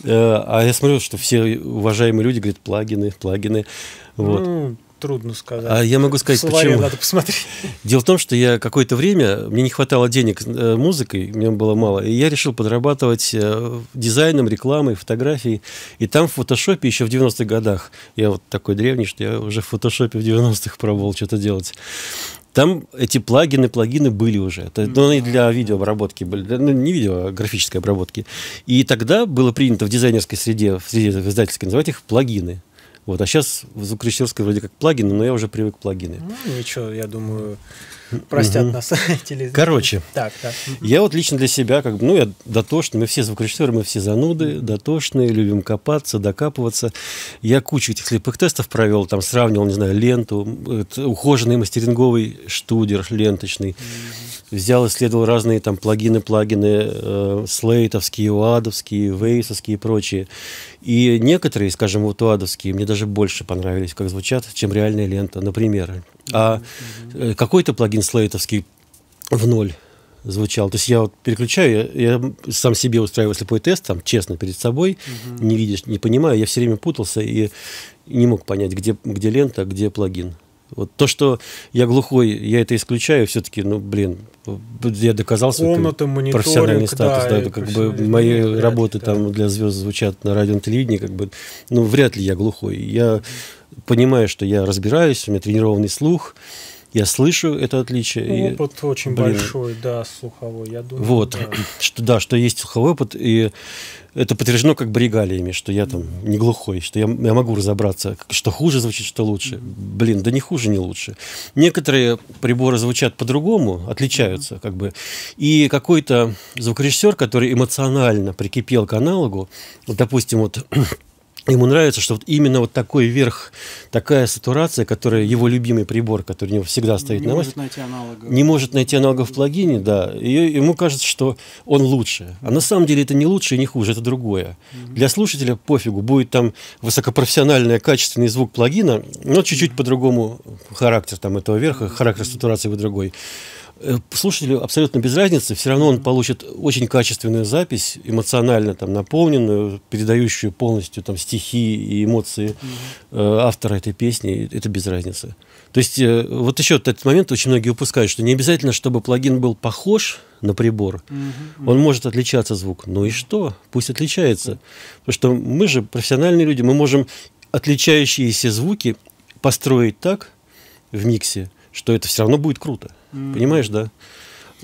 [SPEAKER 2] Э, а я смотрю, что все уважаемые люди говорят плагины, плагины. Вот.
[SPEAKER 1] Ну, трудно сказать. А я могу сказать, Словаре почему. надо посмотреть.
[SPEAKER 2] Дело в том, что я какое-то время, мне не хватало денег э, музыкой, мне было мало, и я решил подрабатывать э, дизайном, рекламой, фотографией. И там в фотошопе еще в 90-х годах, я вот такой древний, что я уже в фотошопе в 90-х пробовал что-то делать. Там эти плагины, плагины были уже. Это, ну, они для видеообработки были, для, ну, не видео, а графической обработки. И тогда было принято в дизайнерской среде, в среде издательской, называть их плагины. Вот, а сейчас в звукорежиссерской вроде как плагины, но я уже привык к плагины.
[SPEAKER 1] Ну, ничего, я думаю, простят нас телевизор. Короче, так, так.
[SPEAKER 2] я вот лично для себя, как ну, я дотошный, мы все звукорежиссеры, мы все зануды, дотошные, любим копаться, докапываться. Я кучу этих слепых тестов провел, там сравнивал, не знаю, ленту, ухоженный мастеринговый штудер ленточный. Взял, исследовал разные там плагины, плагины, э, слейтовские, уадовские, вейсовские и прочие. И некоторые, скажем, вот уадовские, мне даже больше понравились, как звучат, чем реальная лента. Например, а mm-hmm. какой-то плагин слейтовский в ноль звучал. То есть я вот переключаю, я, я сам себе устраиваю слепой тест, там, честно, перед собой, угу. не видишь, не понимаю, я все время путался и не мог понять, где, где лента, где плагин. Вот то, что я глухой, я это исключаю, все-таки, ну, блин, я доказал свой Комната, профессиональный статус, да, да как бы мои работы ли, там для звезд звучат на радио телевидении, как бы, ну, вряд ли я глухой. Я понимаю, что я разбираюсь, у меня тренированный слух, я слышу это отличие. Опыт и, очень блин, большой, да, слуховой, я думаю. Вот, да. что да, что есть слуховой опыт, и это подтверждено как бригалиями, что я там не глухой, что я, я могу разобраться, что хуже звучит, что лучше. Блин, да не хуже, не лучше. Некоторые приборы звучат по-другому, отличаются как бы. И какой-то звукорежиссер, который эмоционально прикипел к аналогу, вот, допустим, вот Ему нравится, что вот именно вот такой верх, такая сатурация, которая его любимый прибор, который у него всегда стоит не на массе, не может найти аналогов в плагине, да. И ему кажется, что он лучше. А на самом деле это не лучше и не хуже, это другое. Для слушателя пофигу, будет там высокопрофессиональный, качественный звук плагина, но чуть-чуть по-другому характер там этого верха, характер сатурации будет другой. Э, слушателю абсолютно без разницы, все равно он получит очень качественную запись, эмоционально там наполненную, передающую полностью там стихи и эмоции э, автора этой песни, это без разницы. То есть э, вот еще вот этот момент очень многие упускают, что не обязательно, чтобы плагин был похож на прибор, угу, он может отличаться звук. Ну и что? Пусть отличается. Потому что мы же профессиональные люди, мы можем отличающиеся звуки построить так в миксе, что это все равно будет круто. Mm. Понимаешь, да?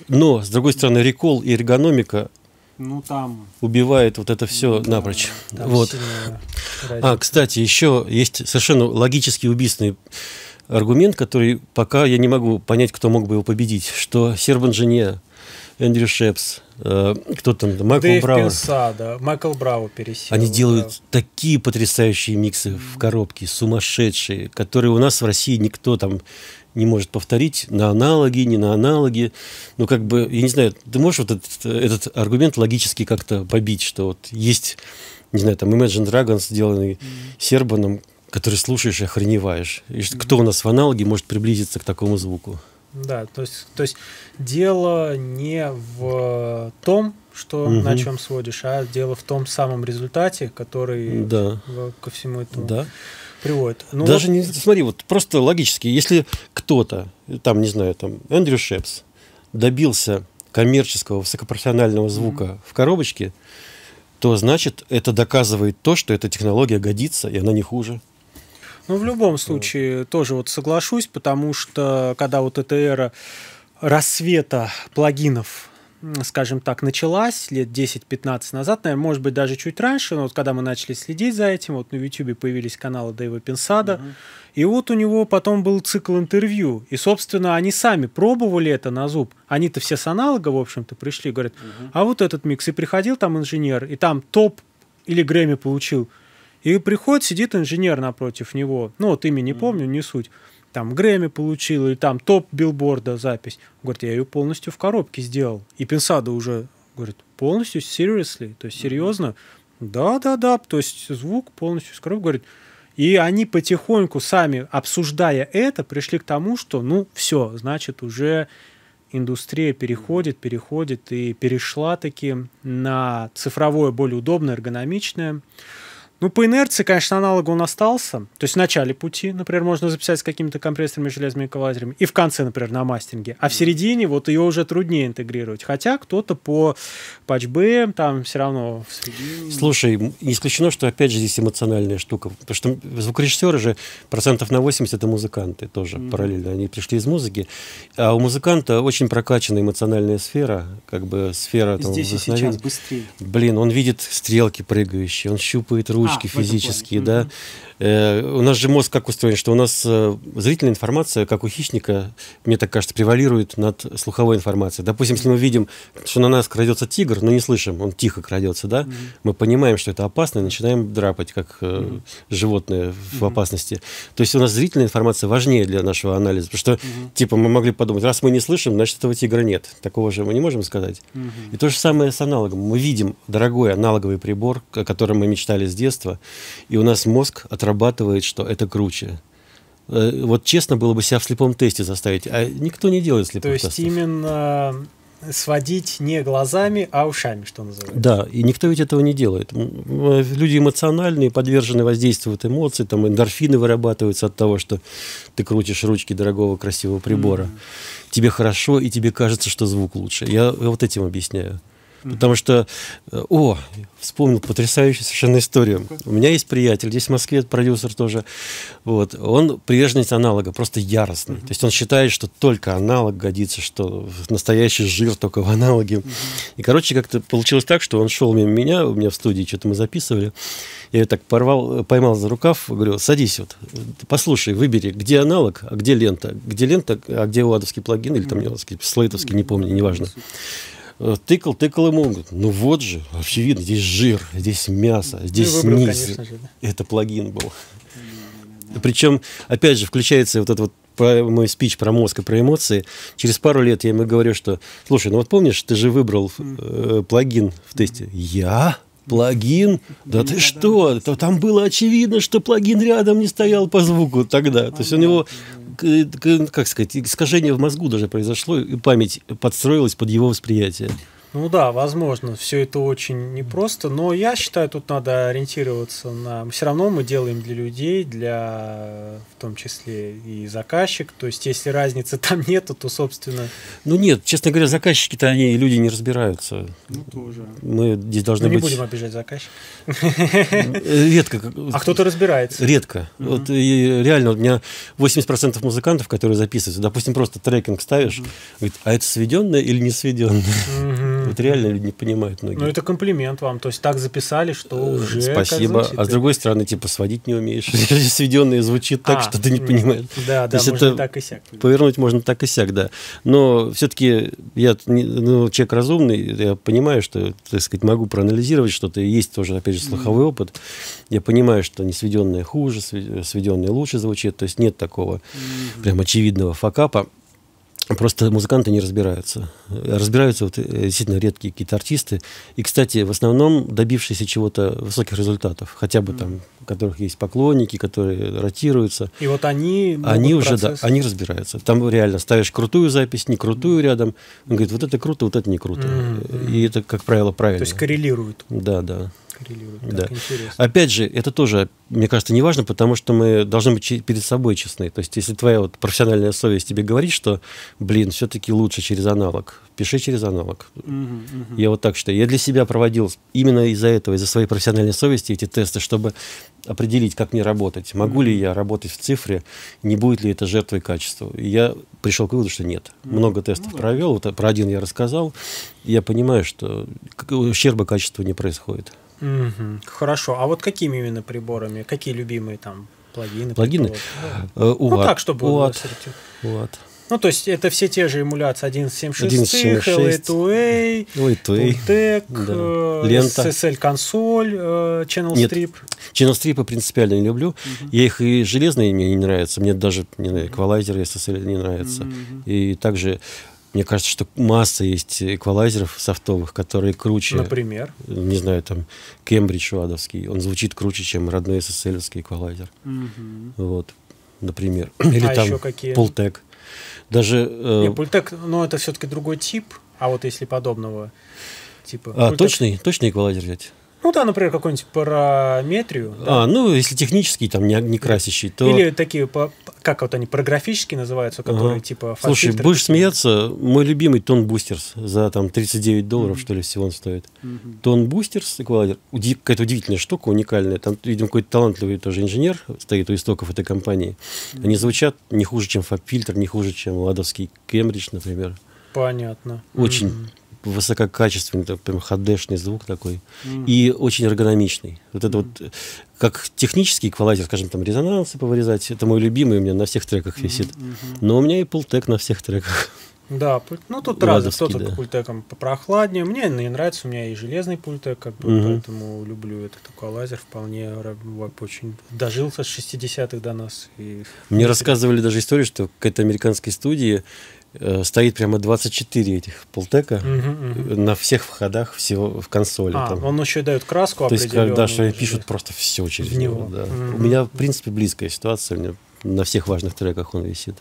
[SPEAKER 2] Но, с другой стороны, рекол и эргономика
[SPEAKER 1] ну, там...
[SPEAKER 2] убивает вот это все ну да, напрочь. Там вот. А, кстати, еще есть совершенно логически убийственный аргумент, который пока я не могу понять, кто мог бы его победить, что Сербанжине, Эндрю Шепс, э, кто там, Майкл Дэйв
[SPEAKER 1] да, Майкл Брау пересел. Они делают
[SPEAKER 2] да. такие потрясающие миксы в коробке, сумасшедшие, которые у нас в России никто там не может повторить на аналоги, не на аналоги. Ну, как бы, я не знаю, ты можешь вот этот, этот аргумент логически как-то побить, что вот есть, не знаю, там Imagine Dragons, сделанный mm-hmm. Сербаном, который слушаешь и охреневаешь. И mm-hmm. кто у нас в аналоге может приблизиться к такому звуку?
[SPEAKER 1] Да, то есть, то есть дело не в том, что угу. на чем сводишь, а дело в том самом результате, который да. ко всему этому. Да приводит. Ну, Даже вот... не,
[SPEAKER 2] смотри, вот просто логически, если кто-то, там, не знаю, там, Эндрю Шепс добился коммерческого высокопрофессионального звука mm-hmm. в коробочке, то значит это доказывает то, что эта технология годится, и она не хуже.
[SPEAKER 1] Ну, в любом случае, вот. тоже вот соглашусь, потому что когда вот эта эра рассвета плагинов скажем так, началась лет 10-15 назад, наверное, может быть, даже чуть раньше, но вот когда мы начали следить за этим, вот на YouTube появились каналы Дэйва Пенсада, угу. и вот у него потом был цикл интервью, и, собственно, они сами пробовали это на зуб, они-то все с аналога, в общем-то, пришли, говорят, угу. а вот этот микс, и приходил там инженер, и там топ или Грэмми получил, и приходит, сидит инженер напротив него, ну вот имя не угу. помню, не суть, там Грэмми получила, и там топ билборда запись. Он говорит, я ее полностью в коробке сделал. И Пенсада уже говорит, полностью, seriously, то есть серьезно? Да-да-да, то есть звук полностью с коробки, говорит, и они потихоньку сами, обсуждая это, пришли к тому, что, ну, все, значит, уже индустрия переходит, переходит и перешла таки на цифровое, более удобное, эргономичное. Ну, по инерции, конечно, аналог он остался. То есть в начале пути, например, можно записать с какими-то компрессорами, железными эквалайзерами. И в конце, например, на мастеринге. А в середине вот ее уже труднее интегрировать. Хотя кто-то по патчбэям там все равно... В середине...
[SPEAKER 2] Слушай, не исключено, что опять же здесь эмоциональная штука. Потому что звукорежиссеры же процентов на 80 это музыканты тоже mm-hmm. параллельно. Они пришли из музыки. А у музыканта очень прокачана эмоциональная сфера. Как бы сфера там, Здесь и сейчас быстрее. Блин, он видит стрелки прыгающие, он щупает ручки привычки а, физические, да. Э, у нас же мозг как устроен, что у нас э, зрительная информация, как у хищника, мне так кажется, превалирует над слуховой информацией. Допустим, если мы видим, что на нас крадется тигр, но не слышим, он тихо крадется, да, mm-hmm. мы понимаем, что это опасно, и начинаем драпать, как э, mm-hmm. животное в mm-hmm. опасности. То есть у нас зрительная информация важнее для нашего анализа, потому что, mm-hmm. типа, мы могли подумать, раз мы не слышим, значит, этого тигра нет. Такого же мы не можем сказать. Mm-hmm. И то же самое с аналогом. Мы видим дорогой аналоговый прибор, о котором мы мечтали с детства, пространство, и у нас мозг отрабатывает, что это круче. Э, вот честно было бы себя в слепом тесте заставить, а никто не делает слепых То тестов. То
[SPEAKER 1] есть именно э, сводить не глазами, а ушами, что называется.
[SPEAKER 2] Да, и никто ведь этого не делает. Э, люди эмоциональные, подвержены воздействию от эмоций, там эндорфины вырабатываются от того, что ты крутишь ручки дорогого красивого прибора. Mm-hmm. Тебе хорошо, и тебе кажется, что звук лучше. Я вот этим объясняю. Потому что, э, о, вспомнил потрясающую совершенно историю. У меня есть приятель, здесь в Москве продюсер тоже. Вот. Он приверженец аналога, просто яростный. То есть он считает, что только аналог годится, что настоящий жир только в аналоге. И, короче, как-то получилось так, что он шел мимо меня, у меня в студии что-то мы записывали. Я ее так порвал, поймал за рукав, говорю, садись вот, послушай, выбери, где аналог, а где лента. Где лента, а где уадовский плагин, или там, mm-hmm. слейтовский, не помню, неважно. Э, тыкал, тыкал ему, говорит, ну вот же, очевидно, здесь жир, здесь мясо, ну, здесь выбрал, низ. Конечно же, да. Это плагин был. Причем, опять же, включается вот этот вот про мой спич про мозг и про эмоции. Через пару лет я ему говорю, что, слушай, ну вот помнишь, ты же выбрал э, плагин в тесте. Я? Плагин? Да ты что? Там было очевидно, что плагин рядом не стоял по звуку тогда. То есть у него как сказать, искажение в мозгу даже произошло, и память подстроилась под его восприятие.
[SPEAKER 1] Ну да, возможно, все это очень непросто, но я считаю, тут надо ориентироваться на... Все равно мы делаем для людей, для в том числе и заказчик, то есть если разницы там нету, то, собственно...
[SPEAKER 2] Ну нет, честно говоря, заказчики-то они, люди не разбираются. Ну тоже. Мы здесь должны ну, быть... не будем
[SPEAKER 1] обижать заказчика. Э, редко. А кто-то разбирается. Редко. Угу. Вот
[SPEAKER 2] и реально, у меня 80% музыкантов, которые записываются, допустим, просто трекинг ставишь, угу. говорит, а это сведенное или не сведенное? Угу. Вот реально люди не понимают многие. Ну,
[SPEAKER 1] это комплимент вам. То есть так записали, что э, уже... Спасибо. А с
[SPEAKER 2] другой стороны, типа, сводить не умеешь. Сведенное звучит так, а, что ты не понимаешь. Да, да, можно это... так и сяк. Повернуть можно так и сяк, да. Но все-таки я ну, человек разумный, я понимаю, что, так сказать, могу проанализировать что-то. Есть тоже, опять же, слуховой опыт. Я понимаю, что не сведенное хуже, сведенное лучше звучит. То есть нет такого прям очевидного факапа. Просто музыканты не разбираются. Разбираются вот э, действительно редкие какие-то артисты. И, кстати, в основном добившиеся чего-то высоких результатов, хотя бы mm. там, у которых есть поклонники, которые ротируются. И
[SPEAKER 1] вот они... Они уже, процесс... да, они
[SPEAKER 2] разбираются. Там реально ставишь крутую запись, не крутую рядом. Он говорит, вот это круто, вот это не круто. Mm-hmm. И это, как правило, правильно. То есть коррелируют. Да, да коррелирует. Да. Опять же, это тоже, мне кажется, не важно, потому что мы должны быть перед собой честны. То есть, если твоя вот профессиональная совесть тебе говорит, что, блин, все-таки лучше через аналог, пиши через аналог. Угу, угу. Я вот так считаю. Я для себя проводил именно из-за этого, из-за своей профессиональной совести эти тесты, чтобы определить, как мне работать. Могу mm ли я работать в цифре, не будет ли это жертвой качества. И я пришел к выводу, что нет. mm Много тестов mm-hmm. Ну провел, вот про один я рассказал. Я понимаю, что ущерба качества не происходит.
[SPEAKER 1] Угу, хорошо. А вот какими именно приборами? Какие любимые там плагины? Плагины? Uh, ну, так, чтобы вот. Вот. Ну, то есть это все те же эмуляции 1176, LA2A, LA2A, да. Э, Лента. SSL консоль, э, Channel Нет, Strip.
[SPEAKER 2] Channel Strip я принципиально не люблю. Угу. Я их и железные мне не нравятся, мне даже не знаю, Equalizer SSL не нравится. Угу. И также мне кажется, что масса есть эквалайзеров софтовых, которые круче. Например? Не знаю, там, Кембридж Уадовский. Он звучит круче, чем родной ссл эквалайзер. Угу. Вот, например. А Или а там какие? Пултек. Даже... Э... Не,
[SPEAKER 1] но ну, это все-таки другой тип. А вот если подобного типа... А, точный,
[SPEAKER 2] точный эквалайзер взять?
[SPEAKER 1] Ну да, например, какую-нибудь параметрию. Да. А,
[SPEAKER 2] ну, если технический, там, не, не красящий, то... Или
[SPEAKER 1] такие, как вот они, прографические называются, которые ага. типа... Слушай, будешь
[SPEAKER 2] такие. смеяться, мой любимый Тон Бустерс за там 39 долларов, mm-hmm. что ли, всего он стоит. Mm-hmm. Тон Бустерс, эквалайзер, уди... какая-то удивительная штука, уникальная. Там, видимо, какой-то талантливый тоже инженер стоит у истоков этой компании. Mm-hmm. Они звучат не хуже, чем Фаб-фильтр, не хуже, чем ладовский Кембридж, например.
[SPEAKER 1] Понятно. Очень... Mm-hmm
[SPEAKER 2] высококачественный, прям ходешный звук такой, mm. и очень эргономичный. Вот это mm. вот, э, как технический эквалайзер, скажем, там резонансы повырезать, это мой любимый, у меня на всех треках висит. Mm -hmm. Но у меня и пултек на всех треках.
[SPEAKER 1] Да, ну тут разные, кто-то да. пультеком попрохладнее. Мне не нравится, у меня и железный пультек, как бы, угу. поэтому люблю этот эквалайзер, вполне очень дожился с 60-х до нас. И... Мне
[SPEAKER 2] рассказывали даже историю, что в какой-то американской студии Э, стоит прямо 24 этих полтека угу, угу. на всех входах всего в консоли. А, там.
[SPEAKER 1] он еще и дает краску То есть, когда что пишут просто все через в него. него да. угу. У
[SPEAKER 2] меня, в принципе, близкая ситуация. У меня на всех важных треках он висит.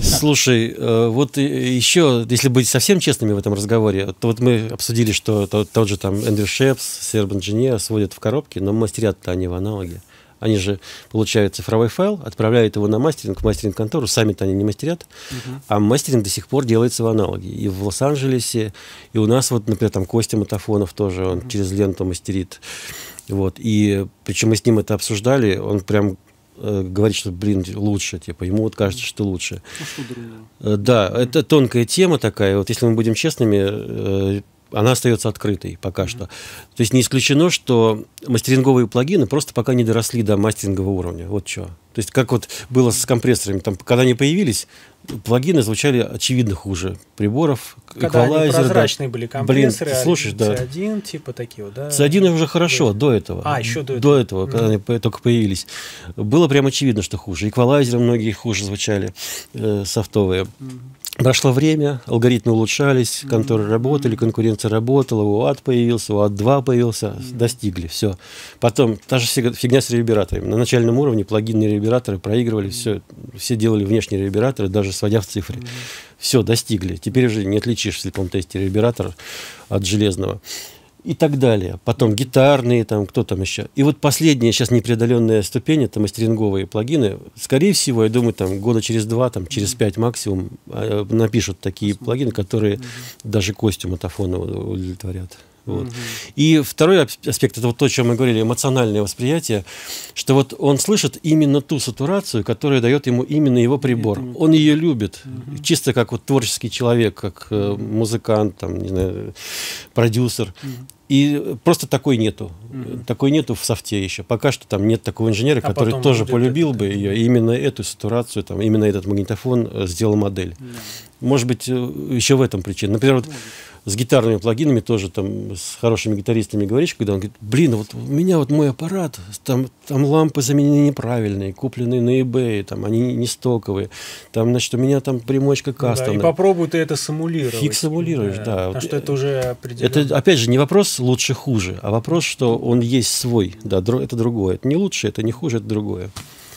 [SPEAKER 2] Слушай, э, вот еще, если быть совсем честными в этом разговоре, то вот мы обсудили, что тот, тот же там Эндрю Шепс, Сербан Джиния сводят в коробке, но мастерят-то они в аналоге. Они же получают цифровой файл, отправляют его на мастеринг, в мастеринг-контору, сами-то они не мастерят, угу. а мастеринг до сих пор делается в аналоге. И в Лос-Анджелесе, и у нас вот, например, там Костя Матафонов тоже, он угу. через ленту мастерит. Вот, и причем мы с ним это обсуждали, он прям э, говорит, что, блин, лучше, типа, ему вот кажется, что лучше. А что э, да, это тонкая тема такая. Вот если мы будем честными, э, она остается открытой пока что. То есть не исключено, что мастеринговые плагины просто пока не доросли до мастерингового уровня. Вот что. То есть как вот было с компрессорами, там, когда они появились, плагины звучали очевидно хуже приборов, когда эквалайзеры. Они прозрачные да. были компрессоры, Блин, а слушаешь, да.
[SPEAKER 1] C1, типа такие вот, да? C1
[SPEAKER 2] уже хорошо, да. до этого. А, еще до этого. До этого, mm когда они только появились. Было прям очевидно, что хуже. Эквалайзеры многие хуже звучали, э, софтовые. Mm-hmm. Прошло время, алгоритмы улучшались, конторы работали, конкуренция работала, УАД появился, УАД-2 появился, достигли, все. Потом та же фигня с ревербераторами. На начальном уровне плагинные ревербераторы проигрывали, все, все делали внешние ревербераторы, даже сводя в цифры. Все, достигли. Теперь уже не отличишь в слепом тесте ревербератор от железного и так далее. Потом гитарные, там, кто там еще. И вот последняя сейчас непреодоленная ступень, это мастеринговые плагины. Скорее всего, я думаю, там года через два, там, через пять максимум а, э, напишут такие плагины, которые даже Костю Матафонова удовлетворят. Вот. Угу. И второй аспект это вот то, о чем мы говорили, эмоциональное восприятие, что вот он слышит именно ту сатурацию, которая дает ему именно его прибор. Это он ее любит, угу. чисто как вот творческий человек, как э, музыкант, там, не знаю, продюсер. Угу. И просто такой нету. mm Такой нету в софте еще. Пока что там нет такого инженера, а который тоже полюбил это, бы ее. И именно эту сатурацию, там, именно этот магнитофон э, сделал модель. mm Может быть, э, еще в этом причине. Например, вот, с гитарными плагинами тоже там с хорошими гитаристами говоришь, когда он говорит, блин, вот у меня вот мой аппарат, там, там лампы заменены неправильные, купленные на eBay, там они не стоковые, там, значит, у меня там примочка кастом. Да, и
[SPEAKER 1] попробуй ты это симулировать. Фиг симулируешь, да. да. А вот, что это уже определенно. Это,
[SPEAKER 2] опять же, не вопрос лучше-хуже, а вопрос, что он есть свой, да, это другое. Это не лучше, это не хуже, это другое.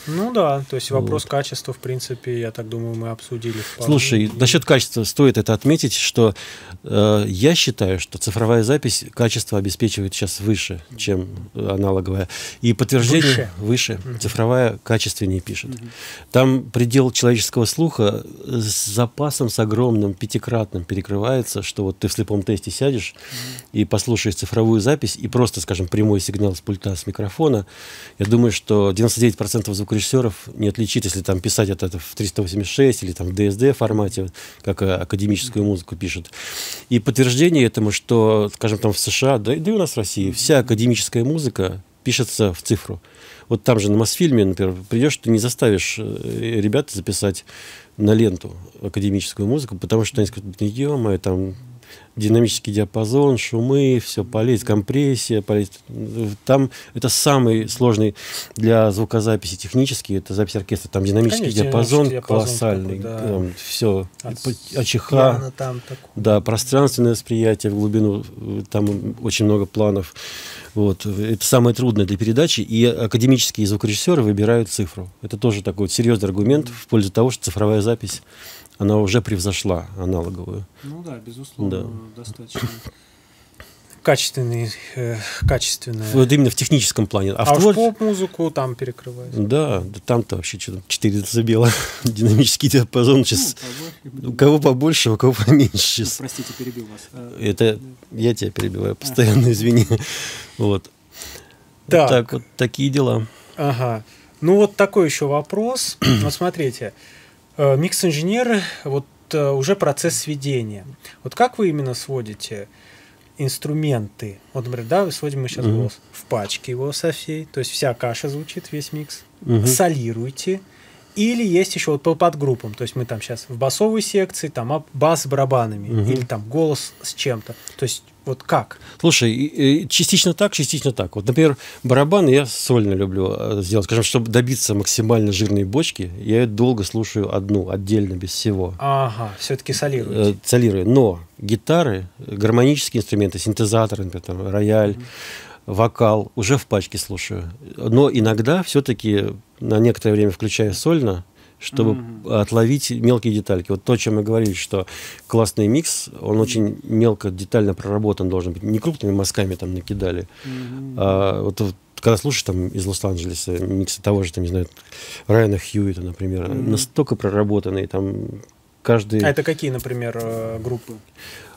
[SPEAKER 1] Ну да, то есть вопрос вот. качества, в принципе, я так думаю, мы обсудили. Вполне. Слушай,
[SPEAKER 2] насчет качества стоит это отметить, что э, я считаю, что цифровая запись качество обеспечивает сейчас выше, чем аналоговая. И подтверждение выше, выше. Угу. цифровая качественнее пишет. Угу. Там предел человеческого слуха с запасом, с огромным, пятикратным перекрывается, что вот ты в слепом тесте сядешь угу. и послушаешь цифровую запись, и просто, скажем, прямой сигнал с пульта, с микрофона, я думаю, что 99% звука режиссеров не отличит, если там писать это, это в 386 или там в DSD формате, как э, академическую музыку пишут. И подтверждение этому, что, скажем, там в США, да, да и у нас в России, вся академическая музыка пишется в цифру. Вот там же на Мосфильме, например, придешь, ты не заставишь э, ребят записать на ленту академическую музыку, потому что они скажут, ё-моё, там динамический диапазон, шумы, все полез компрессия, полез Там это самый сложный для звукозаписи технический, это запись оркестра. Там динамический Конечно, диапазон динамический колоссальный. Такой, да. Эм, а там, все, От, АЧХ, там да, пространственное восприятие в глубину, э, там очень много планов. Вот. Это самое трудное для передачи. И академические звукорежиссеры выбирают цифру. Это тоже такой вот серьезный аргумент в пользу того, что цифровая запись она уже превзошла аналоговую. Ну да, безусловно, да.
[SPEAKER 1] достаточно качественный, э, качественное. Вот
[SPEAKER 2] именно в техническом плане. А, а твор...
[SPEAKER 1] поп-музыку там перекрывает.
[SPEAKER 2] Да, да там-то вообще что-то 4 децибела. Динамический диапазон ну, сейчас. Ну, у кого побольше, у кого поменьше сейчас. Ну,
[SPEAKER 1] простите, перебил вас. Э, Это
[SPEAKER 2] я тебя перебиваю а. постоянно, а. извини. Вот. Так. так вот, такие дела.
[SPEAKER 1] Ага. Ну вот такой еще вопрос. Вот смотрите. Микс-инженеры, э, вот э, уже процесс сведения. Вот как вы именно сводите инструменты? Вот, например, да, сводим мы сейчас голос в пачке его со всей, то есть вся каша звучит, весь микс. Солируйте. Или есть еще вот по подгруппам, то есть мы там сейчас в басовой секции, там а, бас с барабанами, или там голос с чем-то. То есть вот как?
[SPEAKER 2] Слушай, частично так, частично так. Вот, например, барабан я сольно люблю э, сделать. Скажем, чтобы добиться максимально жирной бочки, я ее долго слушаю одну, отдельно, без всего.
[SPEAKER 1] Ага, все-таки э, солирую.
[SPEAKER 2] Солирую. Но гитары, гармонические инструменты, синтезаторы, например, там, рояль, mm -hmm. вокал уже в пачке слушаю. Но иногда все-таки на некоторое время включая сольно, чтобы mm-hmm. отловить мелкие детальки. Вот то, о чем мы говорили, что классный микс, он очень мелко, детально проработан должен быть. Не крупными мазками там накидали. Mm-hmm. А, вот, вот когда слушаешь там из Лос-Анджелеса миксы того же, там, не знаю, Райана Хьюита, например, mm-hmm. настолько проработанный там каждый... А
[SPEAKER 1] это какие, например, э, группы?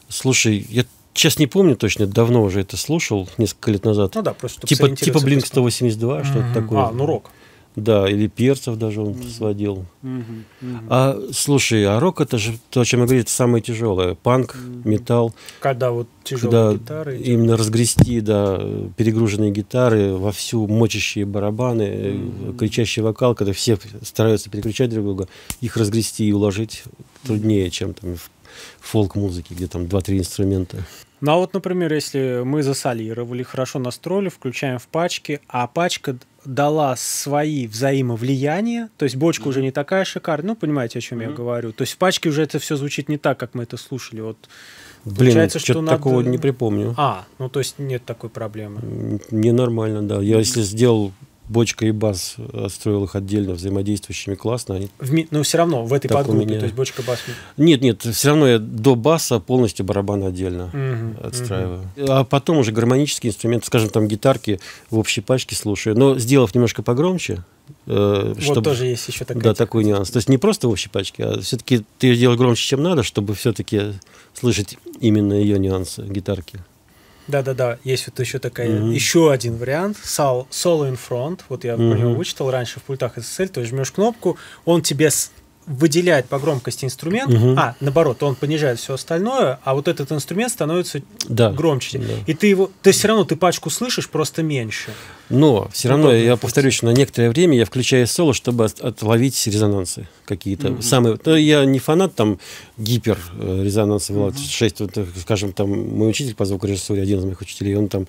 [SPEAKER 2] Слушай, я Сейчас не помню точно, давно уже это слушал, несколько лет назад. Ну да, просто типа, типа Blink 182, что-то такое. А, ну рок. Да, или перцев даже он mm сводил. mm А слушай, а рок это же то, о чем я говорил, это самое тяжелое. Панк, mm металл.
[SPEAKER 1] Когда вот тяжелые когда гитары. Идет. Именно
[SPEAKER 2] разгрести, да, перегруженные гитары, во всю мочащие барабаны, mm кричащий вокал, когда все стараются переключать друг друга, их разгрести и уложить труднее, чем там в фолк-музыке, где там 2-3 инструмента.
[SPEAKER 1] Ну а вот, например, если мы засолировали, хорошо настроили, включаем в пачки, а пачка дала свои взаимовлияния, то есть бочка mm-hmm. уже не такая шикарная, ну, понимаете, о чем mm-hmm. я говорю. То есть в пачке уже это все звучит не так, как мы это слушали. Вот Блин, Получается, что надо... такого не припомню. А, ну то есть нет такой проблемы.
[SPEAKER 2] Ненормально, да. Я если сделал Бочка и бас э, строил их отдельно, взаимодействующими классно. Они... В ми... Но все равно в этой так подгруппе, меня... то есть бочка бас. Нет, нет, все равно я до баса полностью барабан отдельно угу, отстраиваю. Угу. А потом уже гармонические инструменты, скажем, там гитарки в общей пачке слушаю, но сделав немножко погромче, чтобы... Э, вот тоже есть еще такая. Да, такой нюанс. То есть не просто в общей пачке, а все-таки ты ее делаешь громче, чем надо, чтобы все-таки слышать именно ее нюансы гитарки.
[SPEAKER 1] Да-да-да, есть вот еще такая, mm-hmm. еще один вариант, Sal, Solo in Front, вот я mm-hmm. про него вычитал раньше в пультах SSL, то есть жмешь кнопку, он тебе с выделяет по громкости инструмент, угу. а наоборот, он понижает все остальное, а вот этот инструмент становится да. громче. Да. И ты его, ты все равно ты пачку слышишь просто меньше.
[SPEAKER 2] Но все равно, я быть. повторюсь, на некоторое время я включаю соло, чтобы от, отловить резонансы какие-то. Угу. Самые, Ну я не фанат там гипер э, резонанса угу. 6, вот, э, скажем, там мой учитель по звукорежиссуре, один из моих учителей, он там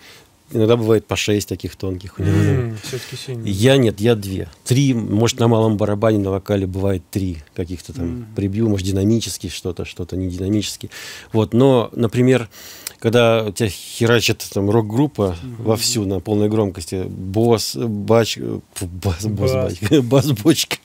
[SPEAKER 2] иногда бывает по 6 таких тонких у него. Mm, все-таки сильно. Я нет, я две. Три, может, на малом барабане, на вокале бывает три каких-то там mm. прибью, может, динамически что-то, что-то не динамически. Вот, но, например, когда у тебя херачит там рок-группа mm-hmm. вовсю на полной громкости, бос бач, бас, бас, бач, бас, бочка,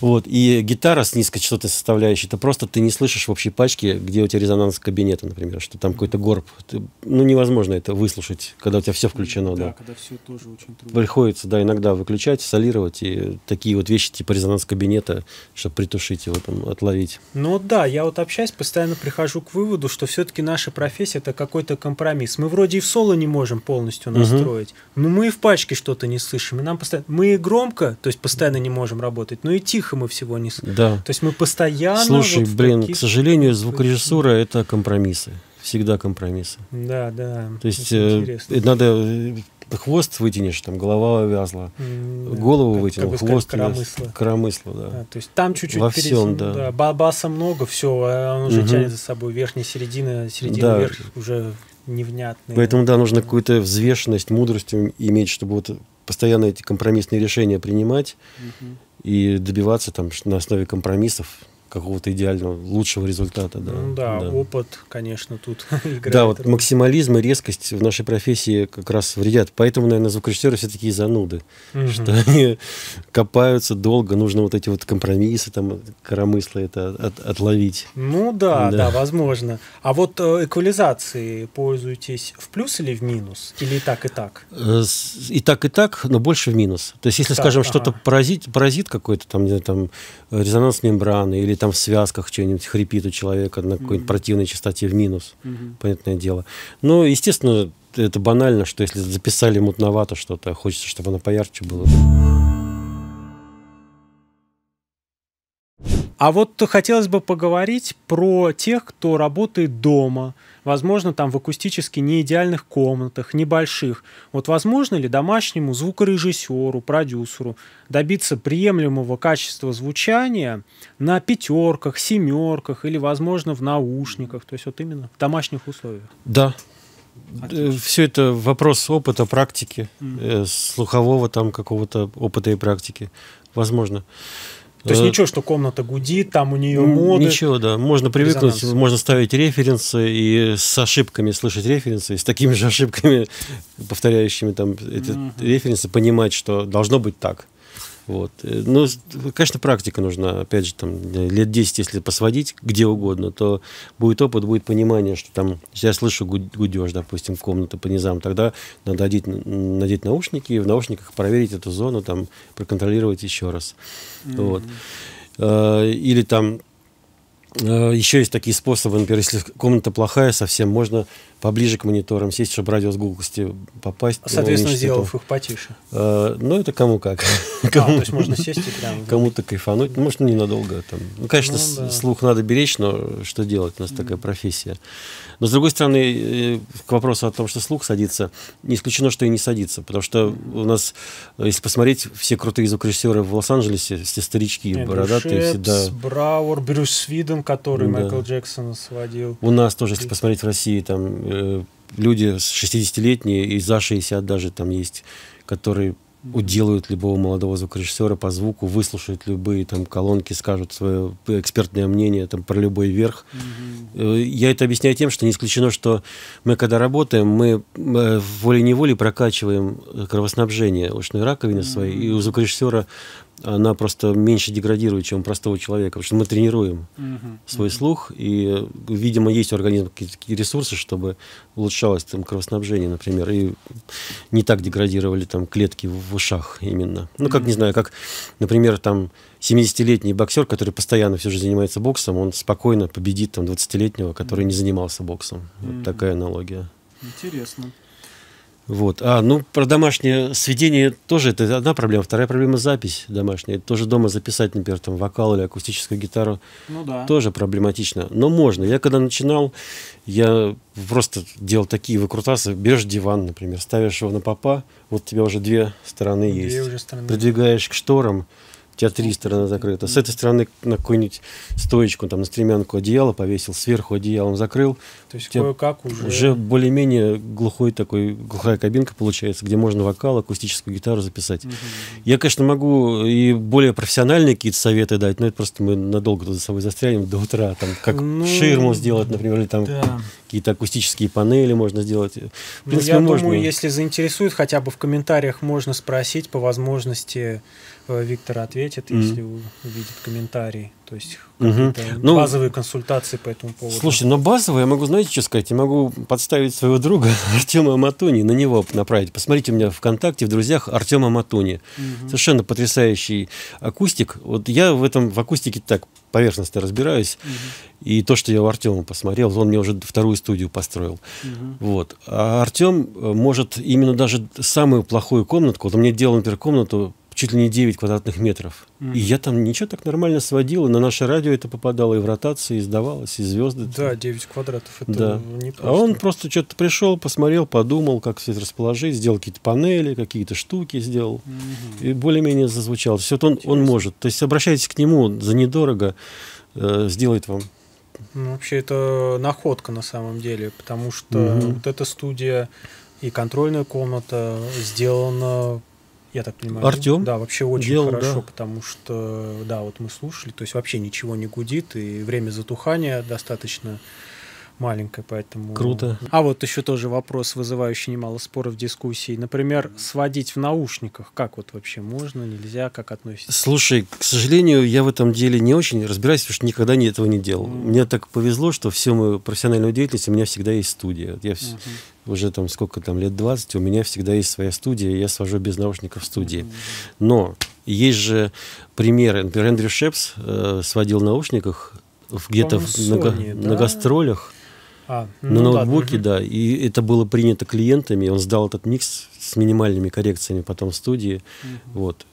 [SPEAKER 2] вот, и гитара с низкой низкочастотной составляющей, это просто ты не слышишь в общей пачке, где у тебя резонанс кабинета, например, что там какой-то горб, ты, ну, невозможно это выслушать, когда у тебя все включено, да. Да, когда
[SPEAKER 1] все тоже очень трудно.
[SPEAKER 2] Приходится, да, иногда выключать, солировать, и такие вот вещи типа резонанс кабинета, чтобы притушить его там, отловить.
[SPEAKER 1] Ну да, я вот общаюсь, постоянно прихожу к выводу, что все-таки наша профессия это какой-то компромисс. Мы вроде и в соло не можем полностью настроить, угу. но мы и в пачке что-то не слышим. И нам постоянно... Мы и громко, то есть постоянно не можем работать, но и тихо мы всего не слышим. Да. То есть мы постоянно... Слушай, вот блин, таких... к сожалению,
[SPEAKER 2] звукорежиссура — это компромиссы всегда компромиссы. Да, да. То есть э, надо э, хвост вытянешь, там голова увязла, mm, голову да, вытянул, как хвост сказать, коромысло. да. да. То есть там чуть-чуть во перед... всем, да. да.
[SPEAKER 1] Бабаса много, все, а он уже угу. тянет за собой верхняя середина, середина да. верх уже невнятные. Поэтому,
[SPEAKER 2] да, нужно какую-то взвешенность, мудрость иметь, чтобы вот постоянно эти компромиссные решения принимать угу. и добиваться там на основе компромиссов какого-то идеального, лучшего результата. Да, ну, да, да.
[SPEAKER 1] опыт, конечно, тут играет. Да, вот максимализм
[SPEAKER 2] и резкость в нашей профессии как раз вредят. Поэтому, наверное, звукорежиссеры все такие зануды, угу. что они копаются долго, нужно вот эти вот компромиссы, там, коромыслы это от, отловить. Ну да, да, да,
[SPEAKER 1] возможно. А вот э, эквализации пользуетесь в плюс или в минус? Или и так, и так? Э, и
[SPEAKER 2] так, и так, но больше в минус. То есть, если, так, скажем, ага. что-то паразит, паразит какой-то, там, не знаю, там, э, резонанс мембраны или там в связках что-нибудь хрипит у человека на какой-нибудь mm-hmm. противной частоте в минус, mm-hmm. понятное дело. Ну, естественно, это банально, что если записали мутновато что-то, а хочется, чтобы оно
[SPEAKER 1] поярче было. А вот хотелось бы поговорить про тех, кто работает дома, возможно, там в акустически не идеальных комнатах, небольших. Вот возможно ли домашнему звукорежиссеру, продюсеру добиться приемлемого качества звучания на пятерках, семерках или, возможно, в наушниках, то есть вот именно в домашних условиях?
[SPEAKER 2] Да, Отлично. Э, Все это вопрос опыта, практики, mm-hmm. слухового там какого-то опыта и практики. Возможно. То есть э, ничего,
[SPEAKER 1] что комната гудит, там у нее моды. Ничего, да.
[SPEAKER 2] Можно привыкнуть, резонанс. можно ставить референсы и с ошибками слышать референсы, и с такими же ошибками, повторяющими там эти mm-hmm. референсы, понимать, что должно быть так. Вот. Ну, конечно, практика нужна. Опять же, там, лет 10, если посводить где угодно, то будет опыт, будет понимание, что там, если я слышу гудеж, допустим, в комнату по низам, тогда надо одеть, надеть наушники и в наушниках проверить эту зону, там, проконтролировать еще раз. Mm-hmm. Вот. А, или там а, еще есть такие способы, например, если комната плохая совсем, можно поближе к мониторам сесть, чтобы радиосгулкости попасть. А, соответственно, сделав их потише. Э, ну, это кому как. А, кому, то есть можно сесть и прям... Кому-то кайфануть, ну, может, ненадолго. Там. Ну, конечно, ну, да. слух надо беречь, но что делать, у нас такая профессия. Но, с другой стороны, э, к вопросу о том, что слух садится, не исключено, что и не садится. Потому что у нас, э, если посмотреть, все крутые звукорежиссеры в Лос-Анджелесе, все старички, Эндрю бородатые Шепс, всегда.
[SPEAKER 1] Брауэр, Брюс Виден, который да. Майкл Джексон сводил. У нас тоже, если
[SPEAKER 2] посмотреть в России, там э, люди 60-летние и за 60 даже там есть, которые уделают любого молодого звукорежиссера по звуку, выслушают любые там колонки, скажут свое экспертное мнение там про любой верх. Mm-hmm. Я это объясняю тем, что не исключено, что мы когда работаем, мы э, волей-неволей прокачиваем кровоснабжение ушной раковины mm-hmm. своей, и у звукорежиссера она просто меньше деградирует, чем простого человека, потому что мы тренируем угу, свой угу. слух, и, видимо, есть у организма какие-то ресурсы, чтобы улучшалось там кровоснабжение, например, и не так деградировали там клетки в, в ушах именно. Ну, как, угу. не знаю, как, например, там 70-летний боксер, который постоянно все же занимается боксом, он спокойно победит там 20-летнего, который угу. не занимался боксом. Вот такая аналогия.
[SPEAKER 1] Интересно.
[SPEAKER 2] Вот. А, ну, про домашнее сведение тоже это одна проблема. Вторая проблема – запись домашняя. Тоже дома записать, например, там, вокал или акустическую гитару ну, да. тоже проблематично. Но можно. Я когда начинал, я просто делал такие выкрутасы. Берешь диван, например, ставишь его на попа, вот у тебя уже две стороны две есть. Уже стороны. Продвигаешь к шторам – тебя три стороны закрыта. С этой стороны на какую-нибудь стоечку, там, на стремянку одеяло повесил, сверху одеялом закрыл. То есть кое-как уже... Уже более-менее глухой такой, глухая кабинка получается, где можно вокал, акустическую гитару записать. Угу. Я, конечно, могу и более профессиональные какие-то советы дать, но это просто мы надолго тут за собой застрянем до утра. Там, как ну, ширму сделать, например, или там да. какие-то акустические панели можно сделать. В ну, принципе, ну, я можно. думаю, если
[SPEAKER 1] заинтересует, хотя бы в комментариях можно спросить по возможности Э, Виктор ответит, mm-hmm. если увидит комментарий. То есть угу. ну, базовые консультации по этому поводу. Слушай, но
[SPEAKER 2] ну, базовые, я могу, знаете, что сказать? Я могу подставить своего друга Артема Матуни, на него направить. Посмотрите у меня ВКонтакте, в друзьях Артема Матуни. Угу. Совершенно потрясающий акустик. Вот я в этом, в акустике так поверхностно разбираюсь. Угу. И то, что я у Артема посмотрел, он мне уже вторую студию построил. Угу. Вот. А Артем э, может именно даже самую плохую комнатку, вот он мне делал, например, комнату чуть ли не 9 квадратных метров. Mm. -hmm. И я там ничего так нормально сводил, и на наше радио это попадало, и в ротации издавалось, и звезды. Да, 9 квадратов, это да. непросто. А он просто что-то пришел, посмотрел, подумал, как все это расположить, сделал какие-то панели, какие-то штуки сделал, mm-hmm. и более-менее зазвучал Все это он, он может. То есть обращайтесь к нему, за недорого э, сделает вам.
[SPEAKER 1] Ну, вообще это находка на самом деле, потому что mm-hmm. вот эта студия и контрольная комната сделана я так понимаю. Артем? Да, вообще очень делал, хорошо, да. потому что, да, вот мы слушали, то есть вообще ничего не гудит, и время затухания достаточно маленькой, поэтому... Круто. А вот еще тоже вопрос, вызывающий немало споров, дискуссий. Например, сводить в наушниках. Как вот вообще можно, нельзя, как относиться?
[SPEAKER 2] Слушай, к сожалению, я в этом деле не очень разбираюсь, потому что никогда не этого не делал. Mm. Мне так повезло, что всю мою профессиональную деятельность у меня всегда есть студия. Я mm-hmm. уже там сколько там, лет 20, у меня всегда есть своя студия, я свожу без наушников в студии. Но есть же примеры. Например, Эндрю Шепс э, сводил в наушниках где-то на, да? на гастролях. А, ну, на ноутбуке, да, угу. да. И это было принято клиентами. Он сдал этот микс с минимальными коррекциями потом в студии. Угу. Вот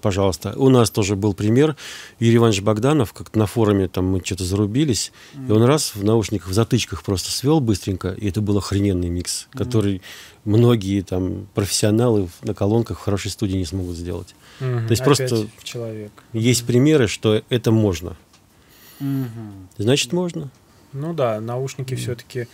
[SPEAKER 2] пожалуйста. У нас тоже был пример. Юрий Иванович Богданов, как на форуме там мы что-то зарубились, mm-hmm. и он раз в наушниках, в затычках просто свел быстренько, и это был охрененный микс, mm-hmm. который многие там профессионалы на колонках в хорошей студии не смогут сделать. Mm-hmm. То есть Опять просто человек. есть mm-hmm. примеры, что это можно.
[SPEAKER 1] Mm-hmm. Значит, можно. Ну да, наушники mm. все-таки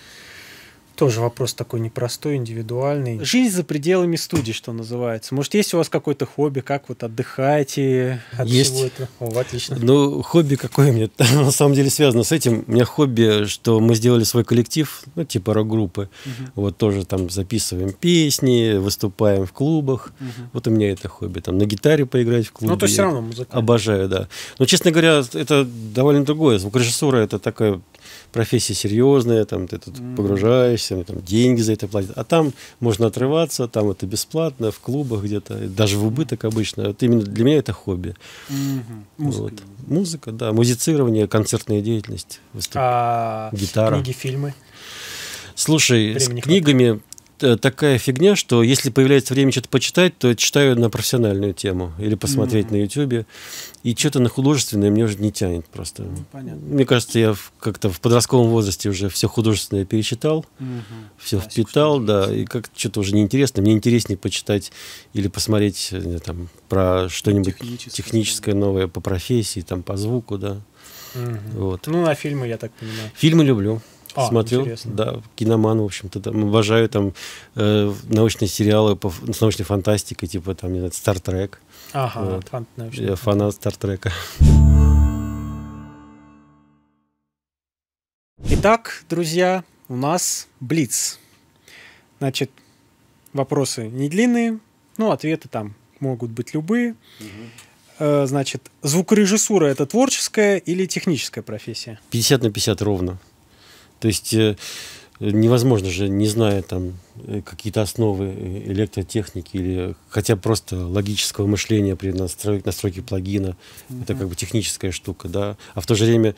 [SPEAKER 1] тоже вопрос такой непростой, индивидуальный. Жизнь за пределами студии, что называется. Может, есть у вас какое-то хобби, как вот отдыхаете от есть. всего этого? О, отлично.
[SPEAKER 2] Ну, хобби какое мне? на самом деле, связано с этим. У меня хобби, что мы сделали свой коллектив, ну, типа рок-группы. Угу. Вот тоже там записываем песни, выступаем в клубах. Угу. Вот у меня это хобби. Там на гитаре поиграть в клубе. Ну, то все равно музыка. Обожаю, да. Но, честно говоря, это довольно другое. Звукорежиссура – это такая профессия серьезная, там ты тут mm. погружаешься, там деньги за это платят. А там можно отрываться, там это бесплатно, в клубах где-то, даже в убыток обычно. Вот именно для меня это хобби. Mm-hmm. Музыка. Вот. Музыка, да, музицирование, концертная деятельность,
[SPEAKER 1] выступ... а, гитара. Книги, фильмы. Слушай,
[SPEAKER 2] Времени с книгами Э, такая фигня, что если появляется время что-то почитать, то читаю на профессиональную тему или посмотреть mm-hmm. на Ютубе. И что-то на художественное мне уже не тянет просто. Ну, понятно. Мне кажется, я как-то в подростковом возрасте уже все художественное перечитал, mm-hmm. все Классику, впитал, да, и как-то что-то уже неинтересно. Мне интереснее почитать или посмотреть э, там, про что-нибудь техническое, техническое новое по профессии, там, по звуку, да. Угу. Вот. Ну, на фильмы, я так понимаю. Фильмы люблю. А, Смотрел, интересно. да, киноман, в общем-то, там, обожаю там э, научные сериалы по, с научной фантастикой, типа там, не знаю, Star Trek. Ага, вот. фан, Я фанат Star Trek.
[SPEAKER 1] Итак, друзья, у нас Блиц. Значит, вопросы не длинные, ну, ответы там могут быть любые. Э, значит, звукорежиссура это творческая или техническая профессия?
[SPEAKER 2] 50 на 50 ровно. То есть э, невозможно же, не зная там э, какие-то основы э, электротехники или хотя просто логического мышления при настройке, настройке плагина. Mm-hmm. Это как бы техническая штука, да. А в то же время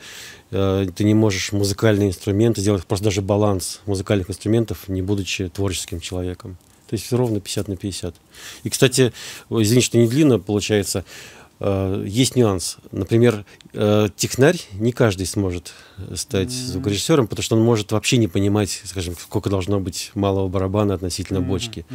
[SPEAKER 2] э, ты не можешь музыкальные инструменты сделать просто даже баланс музыкальных инструментов, не будучи творческим человеком. То есть ровно 50 на 50. И, кстати, извините, что не длинно получается, Э, есть нюанс. Например, э, технарь не каждый сможет э, стать звукорежиссером, потому что он может вообще не понимать, скажем, сколько должно быть малого барабана относительно бочки.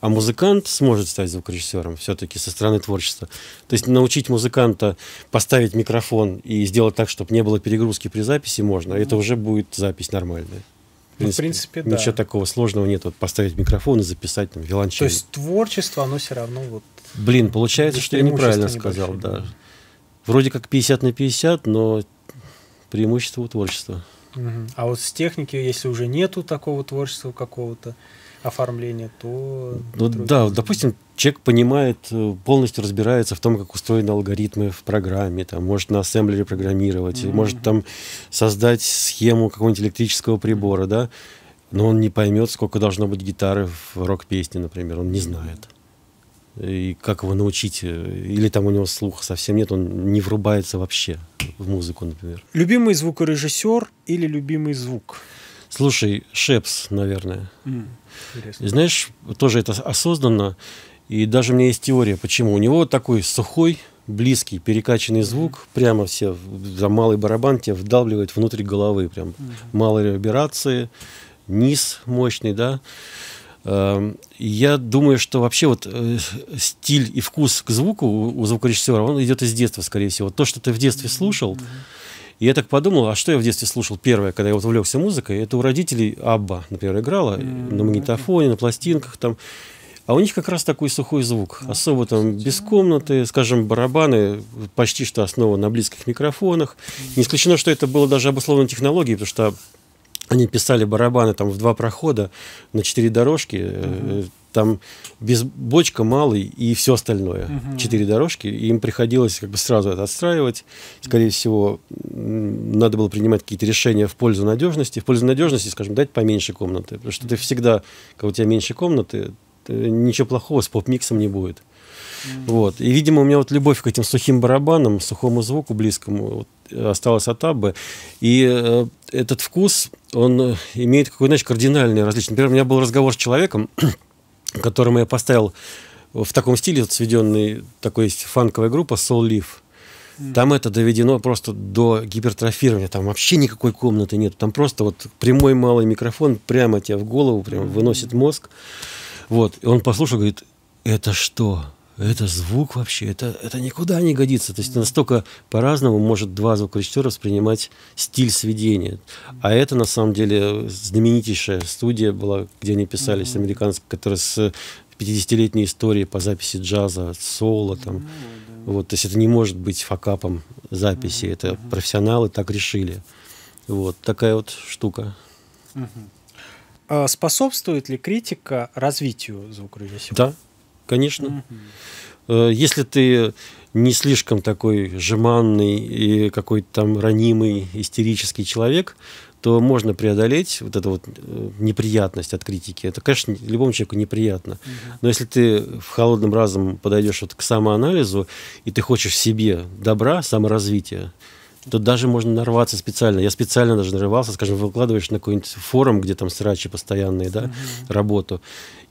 [SPEAKER 2] А музыкант сможет стать звукорежиссером все-таки со стороны творчества. То есть научить музыканта поставить микрофон и сделать так, чтобы не было перегрузки при записи можно, это уже будет запись нормальная. В принципе, в принципе да. Ничего такого сложного нет. Вот поставить микрофон и записать там виолончель. То есть
[SPEAKER 1] творчество, оно все равно вот...
[SPEAKER 2] Блин, получается, что я неправильно сказал, да. Вроде как 50 на 50, но преимущество у творчества.
[SPEAKER 1] Угу. А вот с техники, если уже нету такого творчества какого-то оформления, то... Ну да,
[SPEAKER 2] допустим, человек понимает, э, полностью разбирается в том, как устроены алгоритмы в программе, там, может на ассемблере программировать, mm-hmm. может там создать схему какого-нибудь электрического прибора, да, но он не поймет, сколько должно быть гитары в рок-песне, например, он не знает. И как его научить? Э, или там у него слуха совсем нет, он не врубается вообще в музыку, например.
[SPEAKER 1] Любимый звукорежиссер или любимый звук?
[SPEAKER 2] Слушай, Шепс, наверное. Mm, интересно. Знаешь, тоже это осознанно. И даже у меня есть теория, почему. У него такой сухой, близкий, перекачанный звук, прямо все, за малый барабан тебя вдавливает внутрь головы, прям угу. малые реверберации, низ мощный, да. Эм, я думаю, что вообще вот э, стиль и вкус к звуку у звукорежиссера, он идет из детства, скорее всего. То, что ты в детстве слушал, и я так подумал, а что я в детстве слушал первое, когда я вот увлекся музыкой, это у родителей Абба, например, играла э, на магнитофоне, на пластинках там. А у них как раз такой сухой звук. Да, Особо там без комнаты, скажем, барабаны почти что основаны на близких микрофонах. Не исключено, что это было даже обусловлено технологией, потому что они писали барабаны там в два прохода на четыре дорожки. Угу. Там без бочка малый и все остальное. Угу. Четыре дорожки. И им приходилось как бы сразу это отстраивать. Скорее всего, надо было принимать какие-то решения в пользу надежности. В пользу надежности, скажем, дать поменьше комнаты. Потому что ты всегда, когда у тебя меньше комнаты, Э, ничего плохого с поп-миксом не будет. Вот. И, видимо, у меня вот любовь к этим сухим барабанам, сухому звуку близкому вот, осталась от Аббы. И э, этот вкус, он э, имеет какой-то, знаешь, кардинальный различный. Например, у меня был разговор с человеком, которому я поставил в таком стиле, вот, сведенный, такой есть фанковая группа Soul Leaf. Там это доведено просто до гипертрофирования. Там вообще никакой комнаты нет. Там просто вот прямой малый микрофон прямо тебе в голову прям выносит мозг. Вот, и он послушал, говорит, это что? Это звук вообще, это, это никуда не годится. То есть настолько по-разному может два звукорежиссера воспринимать стиль сведения. А это на самом деле знаменитейшая студия была, где они писались, американская, которая с 50-летней историей по записи джаза, соло там. Ну, вот, то есть это не может быть факапом записи. Это профессионалы так решили. Вот такая вот штука.
[SPEAKER 1] Uh-huh. А способствует ли критика развитию звукорежиссера? Да,
[SPEAKER 2] конечно. Угу. Если ты не слишком такой жеманный и какой-то там ранимый, истерический человек, то можно преодолеть вот эту вот э, неприятность от критики. Это, конечно, любому человеку неприятно. Угу. Но если ты в холодным разумом подойдешь вот к самоанализу, и ты хочешь себе добра, саморазвития, то даже можно нарваться специально. Я специально даже нарывался, скажем, выкладываешь на какой-нибудь форум, где там срачи постоянные, да, mm работу.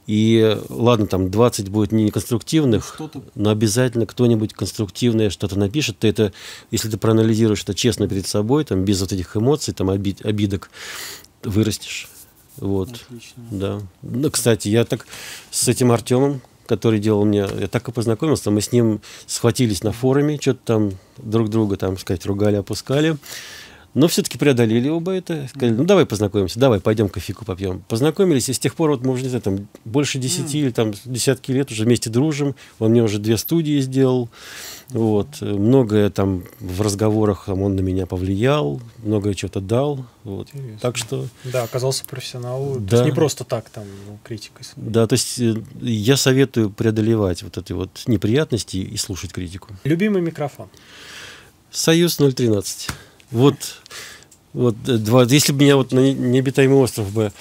[SPEAKER 2] И ладно, там 20 будет не конструктивных, но обязательно кто-нибудь конструктивное что-то напишет. Ты это, если ты проанализируешь это честно перед собой, там без вот этих эмоций, там обид, обидок, вырастешь. Вот. Отлично. Да. Ну, кстати, я так с этим Артемом который делал мне, я так и познакомился, мы с ним схватились на форуме, что-то там друг друга, там, сказать, ругали, опускали. Но все-таки преодолели оба это. Сказали, ну, давай познакомимся, давай, пойдем кофейку попьем. Познакомились, и с тех пор, вот, может, не знаю, там, больше десяти mm. или там десятки лет уже вместе дружим. Он мне уже две студии сделал. Вот. Многое там в разговорах там, он на меня повлиял, многое что-то дал. Вот.
[SPEAKER 1] Так что... Да, оказался профессионалом. Да. не просто так там ну, критикой. Да,
[SPEAKER 2] то есть э, я советую преодолевать вот эти вот неприятности и слушать критику.
[SPEAKER 1] Любимый микрофон?
[SPEAKER 2] Союз 013. Вот, вот э, два, если бы меня вот на необитаемый остров бы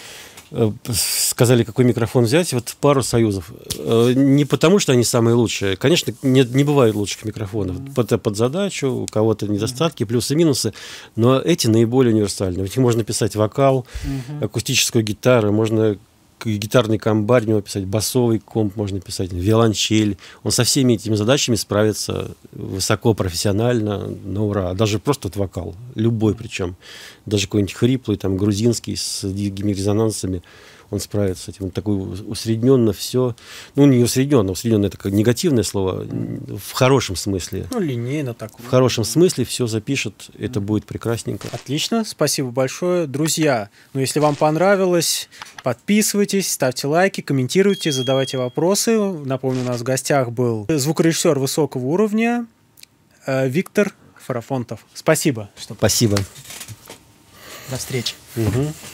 [SPEAKER 2] Э, сказали, какой микрофон взять, вот пару союзов. Э, не потому, что они самые лучшие. Конечно, не, не бывает лучших микрофонов. Под, под задачу, у кого-то недостатки, плюсы минусы. Но эти наиболее универсальны. В них можно писать вокал, акустическую гитару, можно гитарный комбарь, у него писать басовый комп можно писать, виолончель. Он со всеми этими задачами справится высоко, профессионально, на ура. Даже просто вот вокал, любой причем. Даже какой-нибудь хриплый, там, грузинский, с дикими резонансами он справится с этим. Он такой усредненно все. Ну, не усредненно, усредненно это как негативное слово, в хорошем смысле. Ну, линейно так. В хорошем смысле все запишет, это будет
[SPEAKER 1] прекрасненько. Отлично, спасибо большое. Друзья, ну, если вам понравилось, подписывайтесь, ставьте лайки, комментируйте, задавайте вопросы. Напомню, у нас в гостях был звукорежиссер высокого уровня э, Виктор Фарафонтов. Спасибо. Спасибо. До встречи.
[SPEAKER 2] Угу.